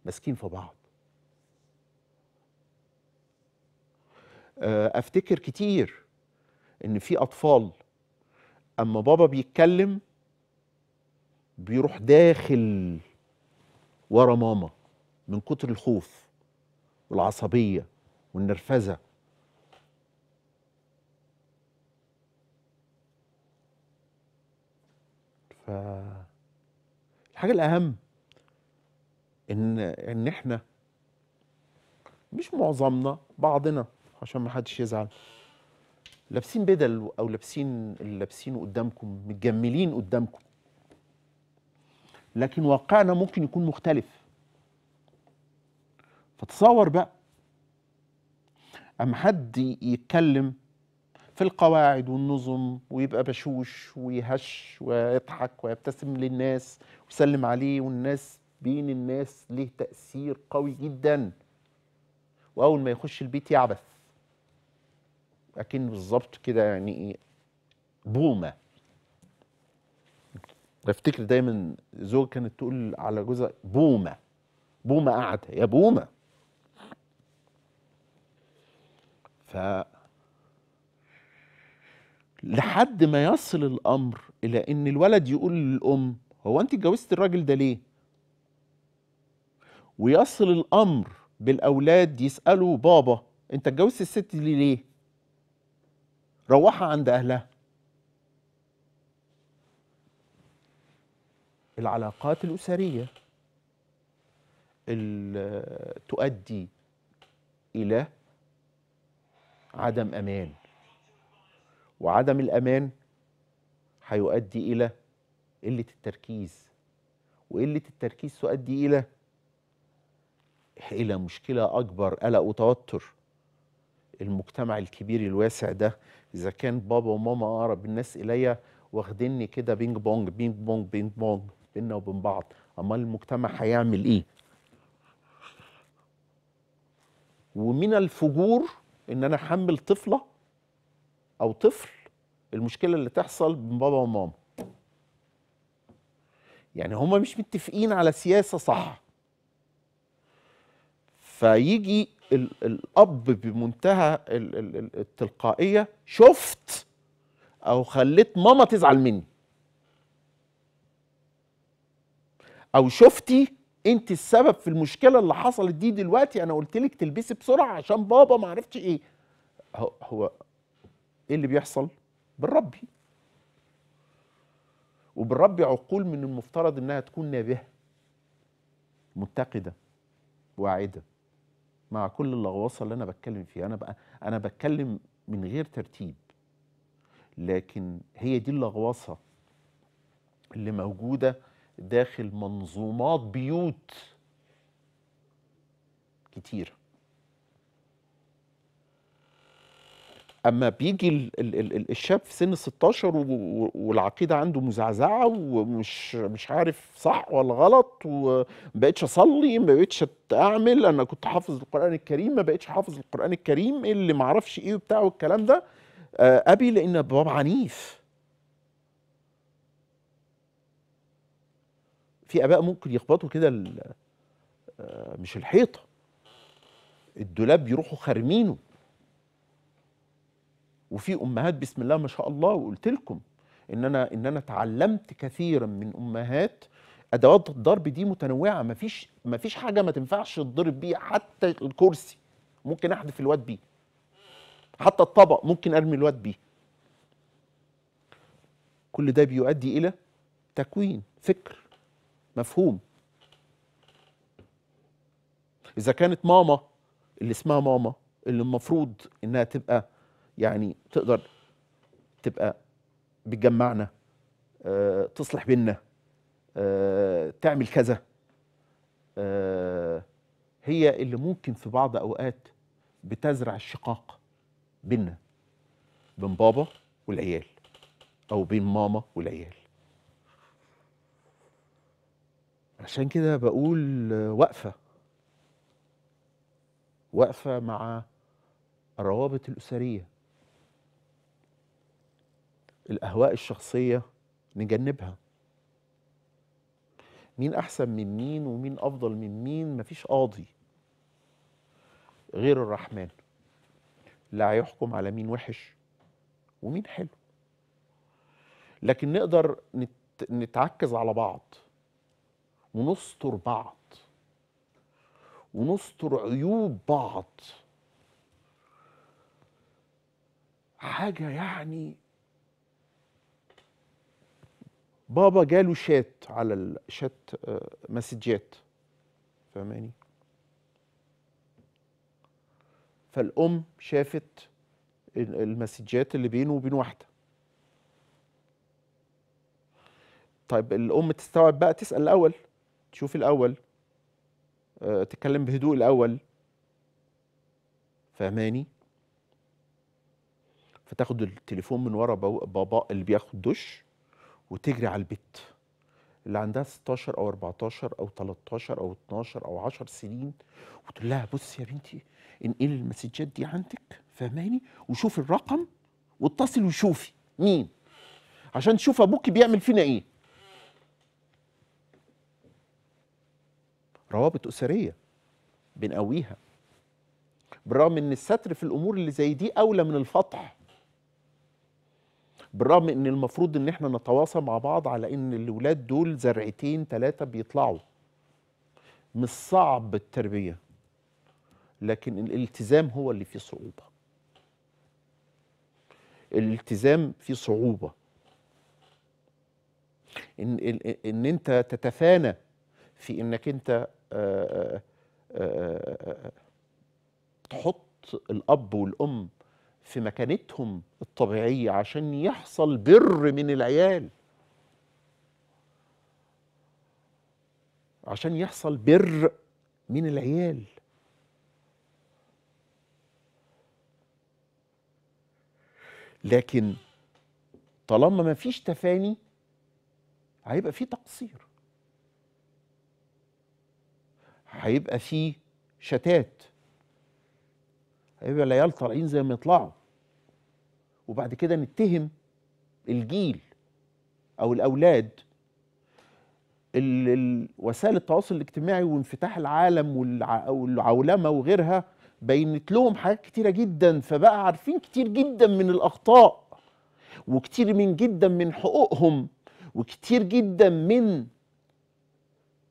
ماسكين في بعض آه، افتكر كتير ان في اطفال اما بابا بيتكلم بيروح داخل ورا ماما من كتر الخوف والعصبيه والنرفزه ف الحاجه الاهم ان ان احنا مش معظمنا بعضنا عشان ما حدش يزعل لابسين بدل او لابسين اللي لابسينه قدامكم متجملين قدامكم لكن واقعنا ممكن يكون مختلف فتصور بقى اما حد يتكلم في القواعد والنظم ويبقى بشوش ويهش ويضحك ويبتسم للناس ويسلم عليه والناس بين الناس له تأثير قوي جدا وأول ما يخش البيت يعبث أكن بالظبط كده يعني إيه بومة بفتكر دايما زوج كانت تقول على جوزها بومة بومة قاعدة يا بومة ف لحد ما يصل الأمر إلى إن الولد يقول للأم هو أنت اتجوزت الراجل ده ليه؟ ويصل الامر بالاولاد يسالوا بابا انت اتجوزت الست دي ليه روحها عند اهلها العلاقات الاسريه تؤدي الى عدم امان وعدم الامان هيؤدي الى قله التركيز وقله التركيز تؤدي الى إلى مشكلة أكبر قلق وتوتر المجتمع الكبير الواسع ده إذا كان بابا وماما أقرب الناس إليا واخديني كده بينج بونج بينج بونج بينج بونج بينا وبين بعض أمال المجتمع هيعمل إيه؟ ومن الفجور إن أنا أحمل طفلة أو طفل المشكلة اللي تحصل بين بابا وماما يعني هما مش متفقين على سياسة صح فيجي الاب بمنتهى التلقائيه شفت او خليت ماما تزعل مني او شفتي انت السبب في المشكله اللي حصلت دي دلوقتي انا قلت لك تلبسي بسرعه عشان بابا ما عرفتش ايه هو ايه اللي بيحصل بالربي وبالربي عقول من المفترض انها تكون نابهه منتقده واعده مع كل اللغواصه اللي انا بتكلم فيها انا بقى انا بتكلم من غير ترتيب لكن هي دي اللغواصه اللي موجوده داخل منظومات بيوت كتيره اما بيجي الشاب في سن 16 والعقيده عنده مزعزعه ومش مش عارف صح ولا غلط وما بقتش اصلي ما بقتش اعمل انا كنت حافظ القران الكريم ما بقتش حافظ القران الكريم اللي ما اعرفش ايه وبتاع والكلام ده آه، ابي لان بابا عنيف في اباء ممكن يخبطوا كده آه، مش الحيطه الدولاب يروحوا خارمينه وفي امهات بسم الله ما شاء الله وقلت لكم ان انا ان انا اتعلمت كثيرا من امهات ادوات الضرب دي متنوعه ما فيش ما فيش حاجه ما تنفعش تضرب بيها حتى الكرسي ممكن احذف الواد بيه حتى الطبق ممكن ارمي الواد بيه كل ده بيؤدي الى تكوين فكر مفهوم اذا كانت ماما اللي اسمها ماما اللي المفروض انها تبقى يعني تقدر تبقى بتجمعنا آه، تصلح بينا آه، تعمل كذا آه، هي اللي ممكن في بعض اوقات بتزرع الشقاق بينا بين بابا والعيال او بين ماما والعيال عشان كده بقول واقفه واقفه مع الروابط الاسريه الأهواء الشخصية نجنبها مين أحسن من مين ومين أفضل من مين مفيش قاضي غير الرحمن لا هيحكم على مين وحش ومين حلو لكن نقدر نتعكز على بعض ونستر بعض ونستر عيوب بعض حاجة يعني بابا جاله شات على الشات آه، مسجات فهماني فالام شافت المسجات اللي بينه وبين واحده طيب الام تستوعب بقى تسال الاول تشوف الاول آه، تتكلم بهدوء الاول فهماني فتاخد التليفون من ورا بابا اللي بياخد دش وتجري على البيت اللي عندها 16 او 14 او 13 او 12 او 10 سنين وتقول لها بصي يا بنتي انقلي المسجات دي عندك فهماني وشوفي الرقم واتصل وشوفي مين عشان تشوف ابوكي بيعمل فينا ايه روابط اسريه بنقويها بالرغم ان الستر في الامور اللي زي دي اولى من الفتح بالرغم ان المفروض ان احنا نتواصل مع بعض على ان الاولاد دول زرعتين ثلاثه بيطلعوا مش صعب التربيه لكن الالتزام هو اللي فيه صعوبه الالتزام فيه صعوبه ان ان انت تتفانى في انك انت آه، آه، آه، تحط الاب والام في مكانتهم الطبيعية عشان يحصل بر من العيال عشان يحصل بر من العيال لكن طالما ما فيش تفاني هيبقى في تقصير هيبقى في شتات هيبقى العيال طالعين زي ما يطلعوا وبعد كده نتهم الجيل او الاولاد وسائل التواصل الاجتماعي وانفتاح العالم والعولمه وغيرها بينت لهم حاجات كتيره جدا فبقى عارفين كتير جدا من الاخطاء وكتير من جدا من حقوقهم وكتير جدا من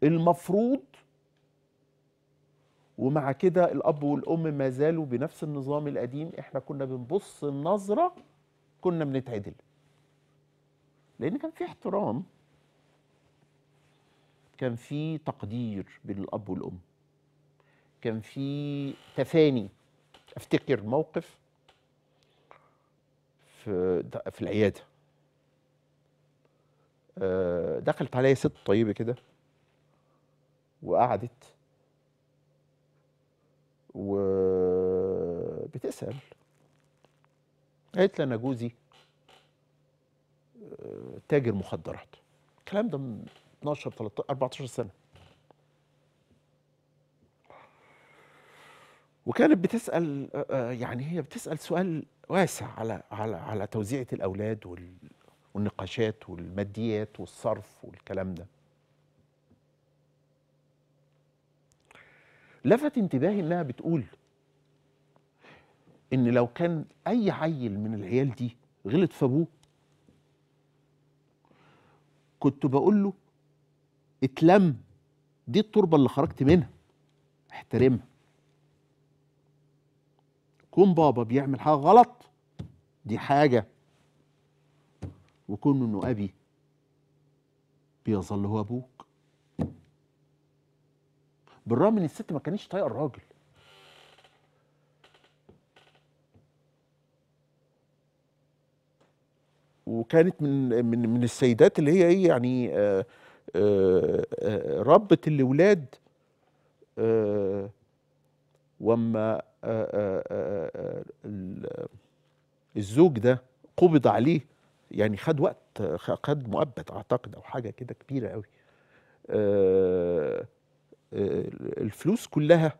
المفروض ومع كده الاب والام ما زالوا بنفس النظام القديم احنا كنا بنبص النظره كنا بنتعدل لان كان في احترام كان في تقدير بين الاب والام كان في تفاني افتكر موقف في في العياده آه، دخلت عليا ست طيبه كده وقعدت وبتسأل قالت لي أنا جوزي آه، تاجر مخدرات الكلام ده من 12 13 14 سنة وكانت بتسال آه، آه، يعني هي بتسال سؤال واسع على على على توزيعه الاولاد والنقاشات والماديات والصرف والكلام ده لفت انتباهي انها بتقول ان لو كان اي عيل من العيال دي غلط في ابوه كنت بقول له اتلم دي التربه اللي خرجت منها احترمها كون بابا بيعمل حاجه غلط دي حاجه وكون انه ابي بيظل هو ابوه بالرغم ان الست ما كانتش طايقه الراجل وكانت من من من السيدات اللي هي ايه يعني آآ آه، آه، آه، ربة الاولاد واما الزوج ده قبض عليه يعني خد وقت خد مؤبد اعتقد او حاجه كده كبيره قوي الفلوس كلها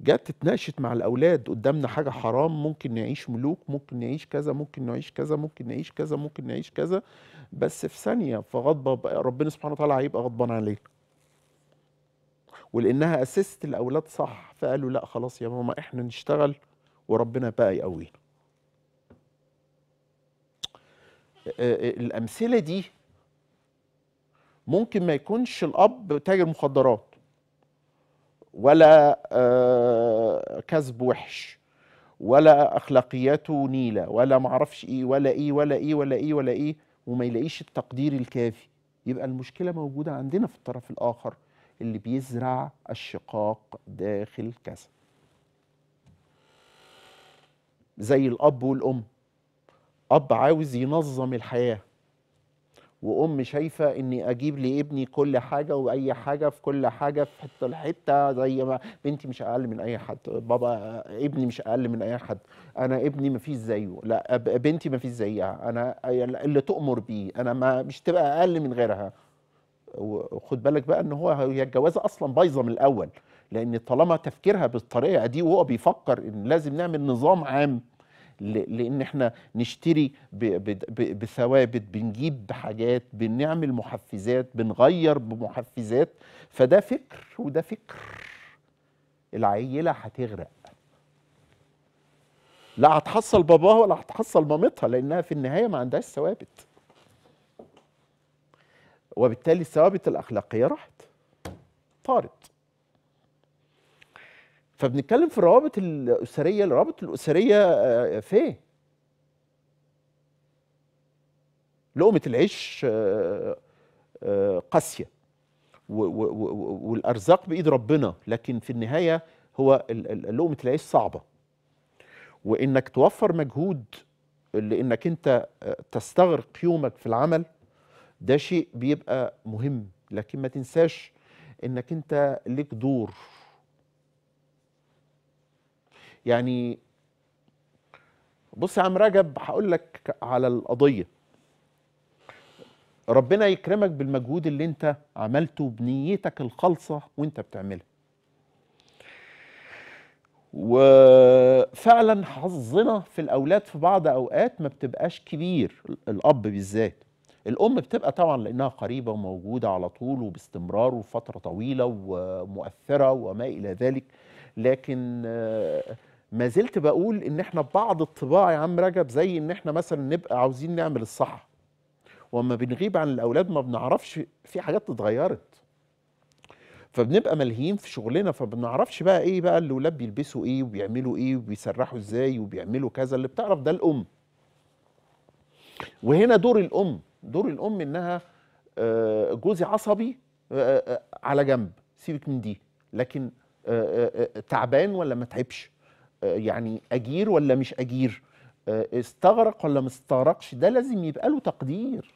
جت اتناقشت مع الاولاد قدامنا حاجه حرام ممكن نعيش ملوك ممكن نعيش كذا ممكن نعيش كذا ممكن نعيش كذا ممكن نعيش كذا بس في ثانيه فغضب ربنا سبحانه وتعالى هيبقى غضبان عليه ولانها اسست الاولاد صح فقالوا لا خلاص يا ماما احنا نشتغل وربنا بقى يقوينا آه، آه، الامثله دي ممكن ما يكونش الاب تاجر مخدرات ولا آه، كذب وحش ولا اخلاقياته نيله ولا معرفش ايه ولا ايه ولا ايه ولا ايه ولا ايه وما يلاقيش التقدير الكافي يبقى المشكله موجوده عندنا في الطرف الاخر اللي بيزرع الشقاق داخل كذا زي الاب والام اب عاوز ينظم الحياه وام شايفه اني اجيب لابني كل حاجه واي حاجه في كل حاجه في حته لحته زي ما بنتي مش اقل من اي حد بابا ابني مش اقل من اي حد انا ابني ما فيش زيه لا بنتي ما فيش زيها انا اللي تؤمر بيه انا ما مش تبقى اقل من غيرها وخد بالك بقى ان هو هي الجوازه اصلا بايظه من الاول لان طالما تفكيرها بالطريقه دي وهو بيفكر ان لازم نعمل نظام عام لان احنا نشتري بثوابت بنجيب بحاجات بنعمل محفزات بنغير بمحفزات فده فكر وده فكر العيله هتغرق لا هتحصل باباها ولا هتحصل مامتها لانها في النهايه ما عندهاش ثوابت وبالتالي الثوابت الاخلاقيه راحت طارت فبنتكلم في الروابط الاسريه الروابط الاسريه آه، فين لقمه العيش آه، آه، قاسيه والارزاق بايد ربنا لكن في النهايه هو لقمه العيش صعبه وانك توفر مجهود لانك انت تستغرق يومك في العمل ده شيء بيبقى مهم لكن ما تنساش انك انت ليك دور يعني بص يا عم رجب هقول لك على القضيه ربنا يكرمك بالمجهود اللي انت عملته بنيتك الخالصه وانت بتعملها وفعلا حظنا في الاولاد في بعض اوقات ما بتبقاش كبير الاب بالذات الام بتبقى طبعا لانها قريبه وموجوده على طول وباستمرار وفتره طويله ومؤثره وما الى ذلك لكن ما زلت بقول ان احنا بعض الطباع يا عم رجب زي ان احنا مثلا نبقى عاوزين نعمل الصح وما بنغيب عن الاولاد ما بنعرفش في حاجات اتغيرت فبنبقى ملهيين في شغلنا فبنعرفش بقى ايه بقى الاولاد بيلبسوا ايه وبيعملوا ايه وبيسرحوا ازاي وبيعملوا كذا اللي بتعرف ده الام وهنا دور الام دور الام انها آه، جوزي عصبي آه، آه، على جنب سيبك من دي لكن تعبان ولا ما تعبش آه، يعني اجير ولا مش اجير آه، استغرق ولا ما استغرقش ده لازم يبقى له تقدير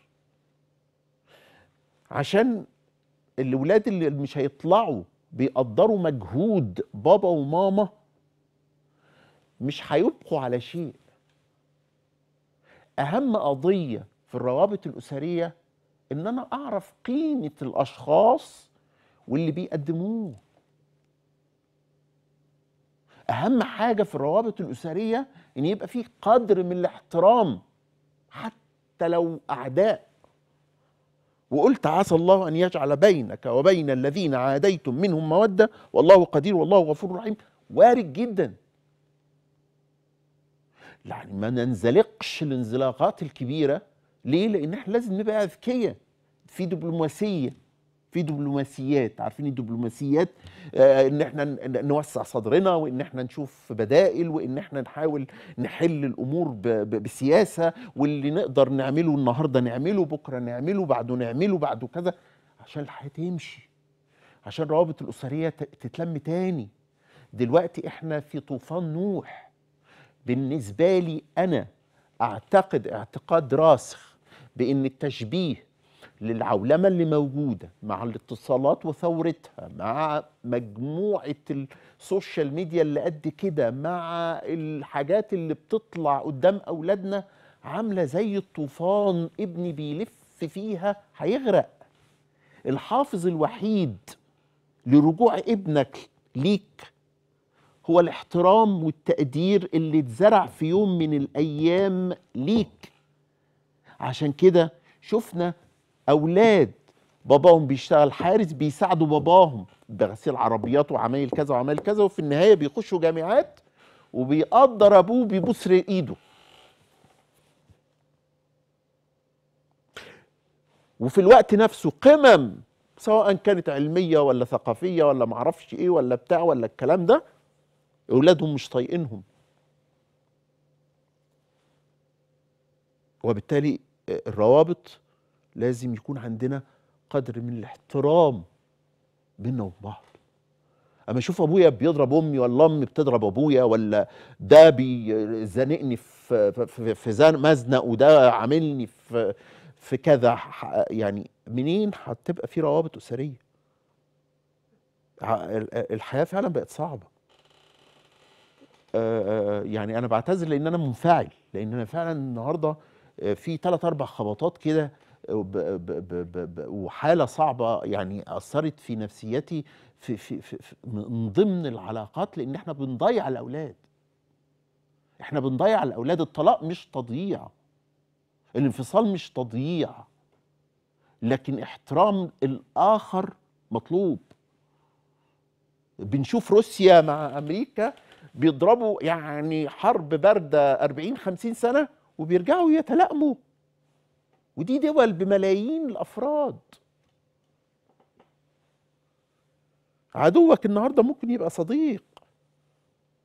عشان الولاد اللي مش هيطلعوا بيقدروا مجهود بابا وماما مش هيبقوا على شيء اهم قضيه في الروابط الاسريه ان انا اعرف قيمه الاشخاص واللي بيقدموه اهم حاجه في الروابط الاسريه ان يبقى في قدر من الاحترام حتى لو اعداء وقلت عسى الله ان يجعل بينك وبين الذين عاديتم منهم موده والله قدير والله غفور رحيم وارد جدا يعني ما ننزلقش الانزلاقات الكبيره ليه لان احنا لازم نبقى اذكياء في دبلوماسيه في دبلوماسيات عارفين الدبلوماسيات آه، ان احنا نوسع صدرنا وان احنا نشوف بدائل وان احنا نحاول نحل الامور بسياسه واللي نقدر نعمله النهارده نعمله بكره نعمله بعده نعمله بعده كذا عشان الحياه تمشي عشان روابط الاسريه تتلم تاني دلوقتي احنا في طوفان نوح بالنسبه لي انا اعتقد اعتقاد راسخ بان التشبيه للعولمه اللي موجوده مع الاتصالات وثورتها مع مجموعه السوشيال ميديا اللي قد كده مع الحاجات اللي بتطلع قدام اولادنا عامله زي الطوفان ابني بيلف فيها هيغرق الحافظ الوحيد لرجوع ابنك ليك هو الاحترام والتقدير اللي اتزرع في يوم من الايام ليك عشان كده شفنا اولاد باباهم بيشتغل حارس بيساعدوا باباهم بغسيل عربيات وعمايل كذا وعمايل كذا وفي النهايه بيخشوا جامعات وبيقدر ابوه بيبص ايده وفي الوقت نفسه قمم سواء كانت علميه ولا ثقافيه ولا معرفش ايه ولا بتاع ولا الكلام ده اولادهم مش طايقينهم وبالتالي آه، الروابط لازم يكون عندنا قدر من الاحترام بينا وبين بعض اما اشوف ابويا بيضرب امي ولا امي بتضرب ابويا ولا ده بيزنقني في في, في مزنق وده عاملني في في كذا يعني منين هتبقى في روابط اسريه الحياه فعلا بقت صعبه آه، آه، يعني انا بعتذر لان انا منفعل لان انا فعلا النهارده في ثلاث اربع خبطات كده وحاله صعبه يعني اثرت في نفسيتي في, في, في, في من ضمن العلاقات لان احنا بنضيع الاولاد احنا بنضيع الاولاد الطلاق مش تضييع الانفصال مش تضييع لكن احترام الاخر مطلوب بنشوف روسيا مع امريكا بيضربوا يعني حرب بارده 40 50 سنه وبيرجعوا يتلائموا ودي دول بملايين الافراد عدوك النهارده ممكن يبقى صديق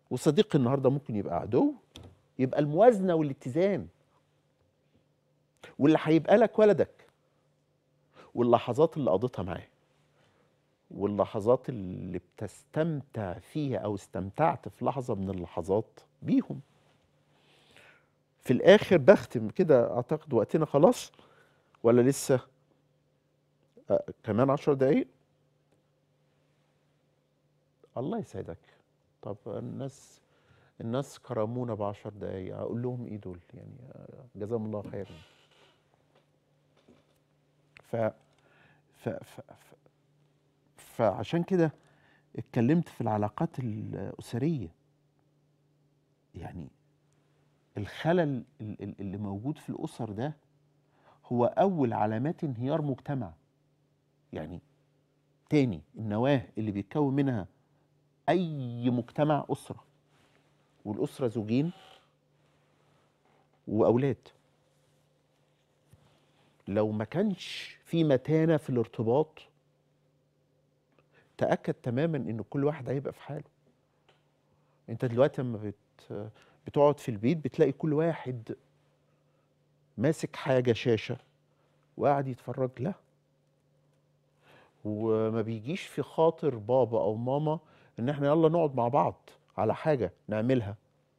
وصديق النهارده ممكن يبقى عدو يبقى الموازنه والاتزان واللي هيبقى لك ولدك واللحظات اللي قضيتها معاه واللحظات اللي بتستمتع فيها او استمتعت في لحظه من اللحظات بيهم في الاخر بختم كده اعتقد وقتنا خلاص ولا لسه أه كمان عشر دقايق الله يسعدك طب الناس الناس كرمونا بعشر دقايق اقول لهم ايه دول يعني جزاهم الله خيرا ف ف ف, ف فعشان كده اتكلمت في العلاقات الاسريه يعني الخلل اللي موجود في الأسر ده هو أول علامات انهيار مجتمع يعني تاني النواة اللي بيتكون منها أي مجتمع أسرة والأسرة زوجين وأولاد لو ما كانش في متانة في الارتباط تأكد تماما إن كل واحد هيبقى في حاله أنت دلوقتي لما بت بتقعد في البيت بتلاقي كل واحد ماسك حاجه شاشه وقاعد يتفرج لها وما بيجيش في خاطر بابا او ماما ان احنا يلا نقعد مع بعض على حاجه نعملها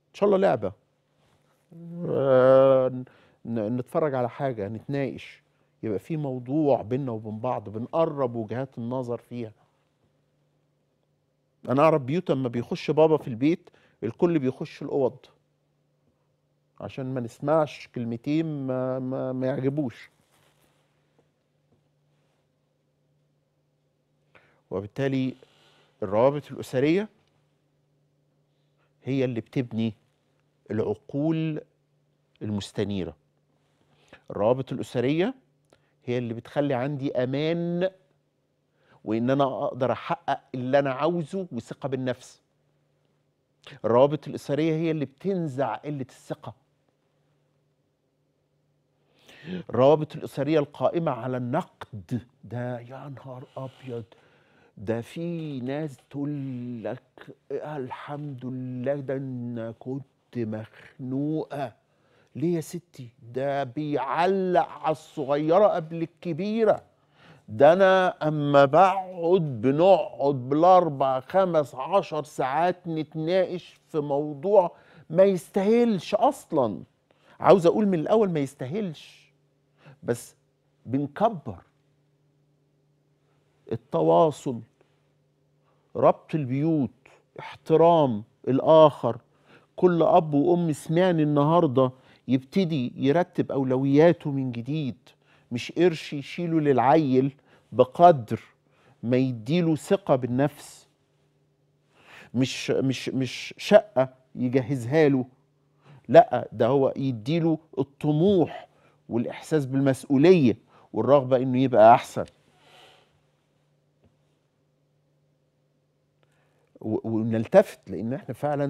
ان شاء الله لعبه آه، نتفرج على حاجه نتناقش يبقى في موضوع بينا وبين بعض بنقرب وجهات النظر فيها انا اعرف بيوت اما بيخش بابا في البيت الكل بيخش الاوض عشان ما نسمعش كلمتين ما, ما, ما يعجبوش وبالتالي الروابط الأسرية هي اللي بتبني العقول المستنيرة الروابط الأسرية هي اللي بتخلي عندي أمان وإن أنا أقدر أحقق اللي أنا عاوزه وثقة بالنفس الروابط الأسرية هي اللي بتنزع قلة الثقة الروابط الاسريه القائمه على النقد ده يا نهار ابيض ده في ناس تقول لك الحمد لله ده انا كنت مخنوقه ليه يا ستي ده بيعلق على الصغيره قبل الكبيره ده انا اما بقعد بنقعد بالاربع خمس عشر ساعات نتناقش في موضوع ما يستاهلش اصلا عاوز اقول من الاول ما يستاهلش بس بنكبر التواصل ربط البيوت احترام الاخر كل اب وام سمعني النهارده يبتدي يرتب اولوياته من جديد مش قرش يشيله للعيل بقدر ما يديله ثقه بالنفس مش مش مش شقه يجهزها له لا ده هو يديله الطموح والاحساس بالمسؤوليه والرغبه انه يبقى احسن ونلتفت لان احنا فعلا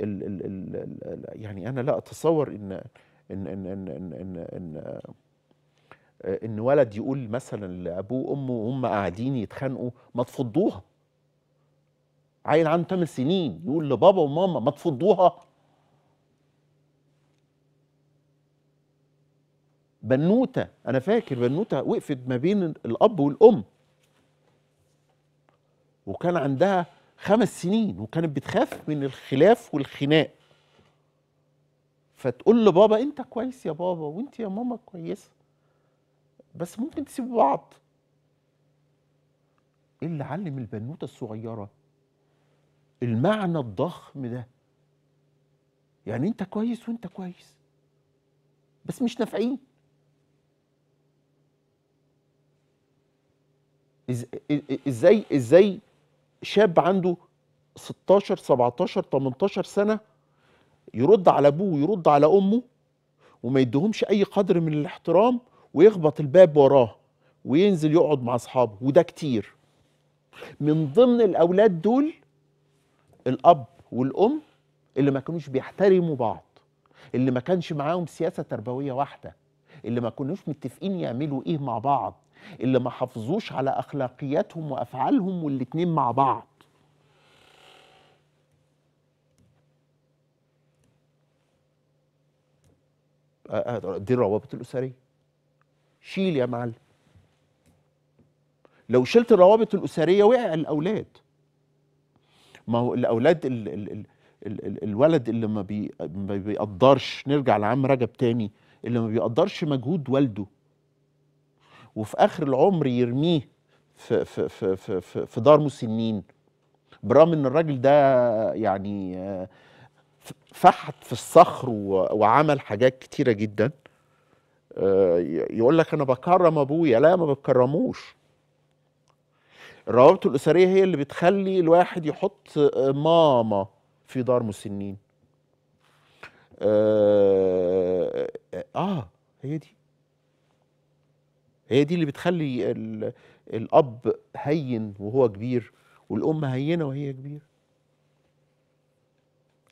الـ الـ الـ يعني انا لا اتصور ان ان ان ان ان, إن, إن ان ولد يقول مثلا لابوه وامه وهم قاعدين يتخانقوا ما تفضوها عيل عنده ثمان سنين يقول لبابا وماما ما تفضوها بنوته انا فاكر بنوته وقفت ما بين الاب والام وكان عندها خمس سنين وكانت بتخاف من الخلاف والخناق فتقول لبابا انت كويس يا بابا وانت يا ماما كويسه بس ممكن تسيبوا بعض ايه اللي علم البنوته الصغيره المعنى الضخم ده يعني انت كويس وانت كويس بس مش نافعين ازاي ازاي شاب عنده 16 17 18 سنه يرد على ابوه ويرد على امه وما يديهمش اي قدر من الاحترام ويخبط الباب وراه وينزل يقعد مع اصحابه وده كتير من ضمن الاولاد دول الاب والام اللي ما كانوش بيحترموا بعض اللي ما كانش معاهم سياسه تربويه واحده اللي ما كانوش متفقين يعملوا ايه مع بعض اللي ما حافظوش على اخلاقياتهم وافعالهم والاتنين مع بعض دي الروابط الاسريه شيل يا معلم لو شلت الروابط الاسريه وقع الاولاد ما هو الاولاد الـ الـ الـ الـ الولد اللي ما بيقدرش نرجع لعم رجب تاني اللي ما بيقدرش مجهود والده وفي اخر العمر يرميه في في في في, في, في دار مسنين برغم ان الراجل ده يعني فحت في الصخر وعمل حاجات كتيره جدا يقول لك انا بكرم ابويا لا ما بتكرموش الروابط الاسريه هي اللي بتخلي الواحد يحط ماما في دار مسنين اه, آه هي دي هي دي اللي بتخلي الاب هين وهو كبير والام هينه وهي كبيره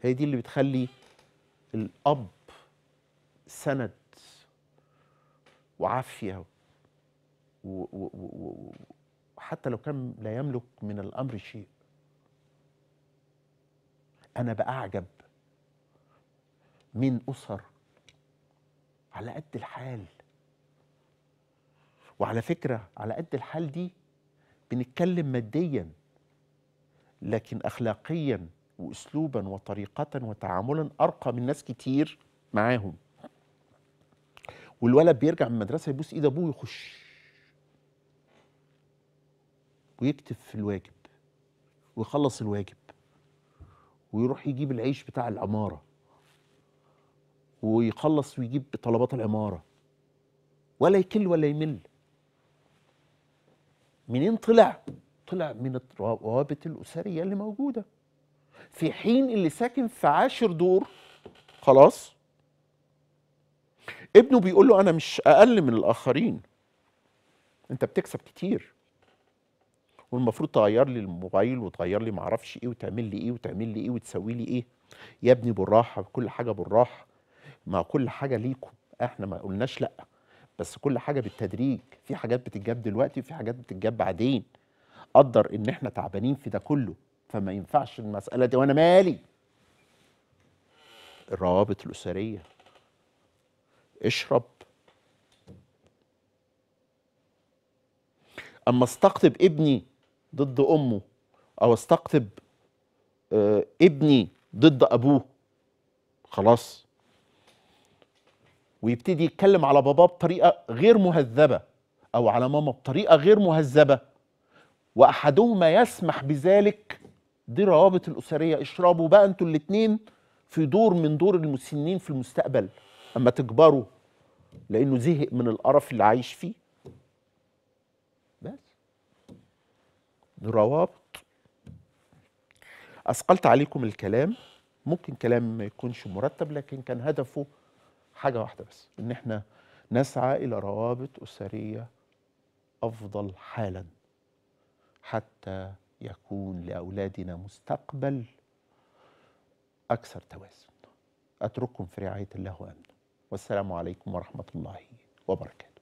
هي دي اللي بتخلي الاب سند وعافيه وحتى لو كان لا يملك من الامر شيء انا باعجب من اسر على قد الحال وعلى فكرة على قد الحال دي بنتكلم ماديا لكن أخلاقيا وأسلوبا وطريقة وتعاملا أرقى من ناس كتير معاهم والولد بيرجع من المدرسة يبوس إيد أبوه ويخش ويكتب في الواجب ويخلص الواجب ويروح يجيب العيش بتاع العمارة ويخلص ويجيب طلبات العمارة ولا يكل ولا يمل منين طلع؟ طلع من الروابط الأسرية اللي موجودة في حين اللي ساكن في عاشر دور خلاص ابنه بيقول له أنا مش أقل من الآخرين أنت بتكسب كتير والمفروض تغير لي الموبايل وتغير لي معرفش ايه وتعمل لي ايه وتعمل لي ايه وتسوي لي ايه يا ابني بالراحه كل حاجه بالراحه ما كل حاجه ليكم احنا ما قلناش لا بس كل حاجه بالتدريج في حاجات بتتجاب دلوقتي وفي حاجات بتتجاب بعدين قدر ان احنا تعبانين في ده كله فما ينفعش المساله دي وانا مالي الروابط الاسريه اشرب اما استقطب ابني ضد امه او استقطب آه، ابني ضد ابوه خلاص ويبتدي يتكلم على باباه بطريقه غير مهذبه او على ماما بطريقه غير مهذبه واحدهما يسمح بذلك دي روابط الاسريه اشربوا بقى انتوا الاثنين في دور من دور المسنين في المستقبل اما تكبروا لانه زهق من القرف اللي عايش فيه بس روابط اثقلت عليكم الكلام ممكن كلام ما يكونش مرتب لكن كان هدفه حاجه واحده بس ان احنا نسعى الى روابط اسريه افضل حالا حتى يكون لاولادنا مستقبل اكثر توازن اترككم في رعايه الله وامنه والسلام عليكم ورحمه الله وبركاته